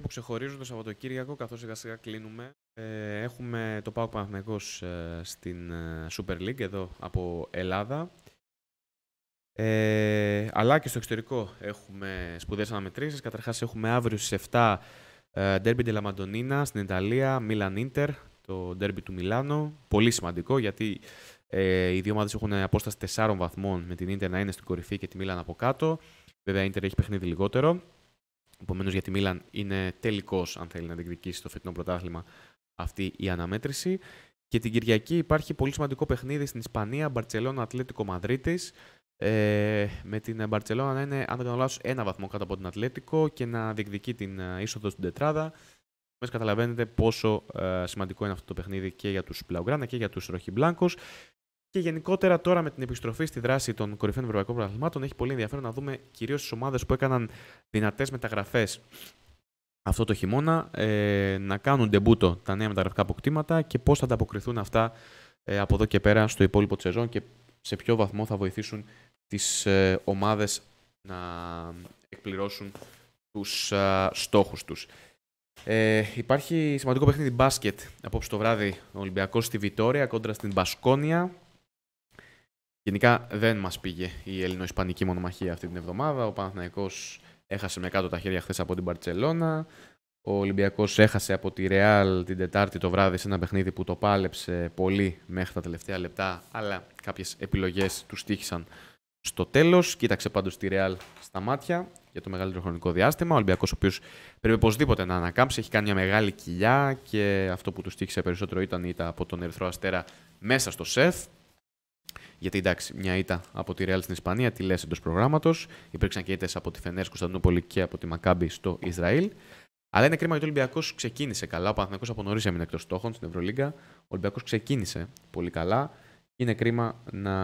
παιχνίδια που ξεχωρίζουν το Σαββατοκύριακο, καθώς σιγά σιγά κλείνουμε. Ε, έχουμε το Πάοκ Παναθηναϊκός ε, στην ε, Super League εδώ από Ελλάδα. αλλά και στο εξωτερικό έχουμε σπουδέ αναμετρήσεις. Καταρχάς έχουμε αύριο στις 7 Derby la Madonnina στην Ιταλία, Milan Inter, το Derby του Μιλάνο. Πολύ σημαντικό γιατί οι δύο ομάδες έχουν απόσταση 4 βαθμών με την Inter να είναι στην κορυφή και τη Milan από κάτω. Βέβαια η Inter έχει παιχνίδι λιγότερο. Επομένως για τη Μίλαν είναι τελικός, αν θέλει να διεκδικήσει το φετινό πρωτάθλημα αυτή η αναμέτρηση. Και την Κυριακή υπάρχει πολύ σημαντικό παιχνίδι στην Ισπανία, Μπαρσελόνα Ατλέτικο Μαδρίτης. Ε, με την Μπαρσελόνα να είναι, αν δεν κάνω λάθος, ένα βαθμό κάτω από την Ατλέτικο και να διεκδικεί την ε, είσοδο στην τετράδα. Μέσα καταλαβαίνετε πόσο ε, σημαντικό είναι αυτό το παιχνίδι και για τους Πλαουγκράνα και για τους Ροχιμπλάνκο. Και γενικότερα τώρα με την επιστροφή στη δράση των κορυφαίων ευρωπαϊκών πρωταθλημάτων έχει πολύ ενδιαφέρον να δούμε κυρίως τις ομάδες που έκαναν δυνατές μεταγραφές αυτό το χειμώνα, ε, να κάνουν ντεμπούτο τα νέα μεταγραφικά αποκτήματα και πώς θα ανταποκριθούν αυτά ε, από εδώ και πέρα στο υπόλοιπο της σεζόν και σε ποιο βαθμό θα βοηθήσουν τις ε, ομάδες να εκπληρώσουν τους στόχου στόχους τους. Ε, υπάρχει σημαντικό παιχνίδι μπάσκετ απόψε το βράδυ ο Ολυμπιακός στη Βιτόρια κόντρα στην Μπασκόνια. Γενικά δεν μας πήγε η ελληνοϊσπανική μονομαχία αυτή την εβδομάδα. Ο Παναθηναϊκός έχασε με κάτω τα χέρια χθες από την Μπαρτσελώνα. Ο Ολυμπιακός έχασε από τη Ρεάλ την Τετάρτη το βράδυ σε ένα παιχνίδι που το πάλεψε πολύ μέχρι τα τελευταία λεπτά, αλλά κάποιες επιλογές τους στήχησαν στο τέλος. Κοίταξε πάντως τη Ρεάλ στα μάτια για το μεγαλύτερο χρονικό διάστημα. Ο Ολυμπιακός ο οποίος πρέπει οπωσδήποτε να ανακάμψει, έχει κάνει μια μεγάλη κοιλιά και αυτό που τους στήχησε περισσότερο ήταν η από τον Ερυθρό Αστέρα μέσα στο ΣΕΦ. Γιατί εντάξει, μια ήττα από τη Real στην Ισπανία, τη λες εντός προγράμματος. Υπήρξαν και ήττες από τη Φενέρ Κωνσταντινούπολη και από τη Μακάμπη στο Ισραήλ. Αλλά είναι κρίμα γιατί ο Ολυμπιακός ξεκίνησε καλά. Ο Παναθηναϊκός από νωρίς έμεινε εκτός στόχων στην Ευρωλίγκα. Ο Ολυμπιακός ξεκίνησε πολύ καλά. Είναι κρίμα να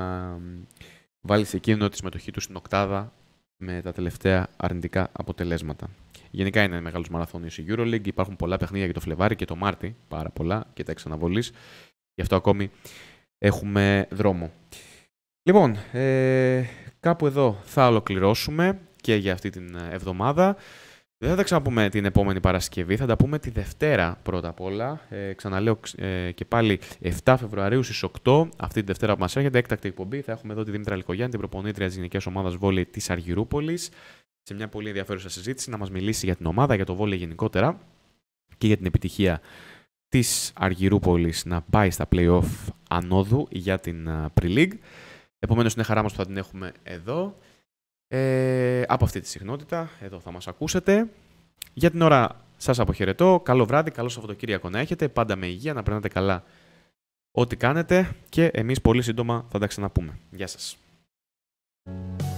βάλει σε κίνδυνο τη συμμετοχή του στην Οκτάδα με τα τελευταία αρνητικά αποτελέσματα. Γενικά είναι μεγάλος μαραθώνιος η Euroleague. Υπάρχουν πολλά παιχνίδια για το Φλεβάρι και το Μάρτι. Πάρα πολλά και τα εξαναβολής. Γι' αυτό ακόμη έχουμε δρόμο. Λοιπόν, ε, κάπου εδώ θα ολοκληρώσουμε και για αυτή την ε, εβδομάδα. Δεν θα τα ξαναπούμε την επόμενη Παρασκευή, θα τα πούμε τη Δευτέρα πρώτα απ' όλα. Ε, ξαναλέω ε, και πάλι 7 Φεβρουαρίου στις 8, αυτή τη Δευτέρα που μας έρχεται, έκτακτη εκπομπή. Θα έχουμε εδώ τη Δήμητρα Λικογιάννη, την προπονήτρια της Γενικής ομάδας βόλη της Αργυρούπολης, σε μια πολύ ενδιαφέρουσα συζήτηση, να μας μιλήσει για την ομάδα, για το βόλη γενικότερα και για την επιτυχία της Αργυρούπολης να πάει στα play-off ανόδου για την ε, Pre-League. Επομένως, είναι χαρά μας που θα την έχουμε εδώ. Ε, από αυτή τη συχνότητα, εδώ θα μας ακούσετε. Για την ώρα σας αποχαιρετώ. Καλό βράδυ, καλό Σαββατοκύριακο να έχετε. Πάντα με υγεία, να περνάτε καλά ό,τι κάνετε. Και εμείς πολύ σύντομα θα τα ξαναπούμε. Γεια σας.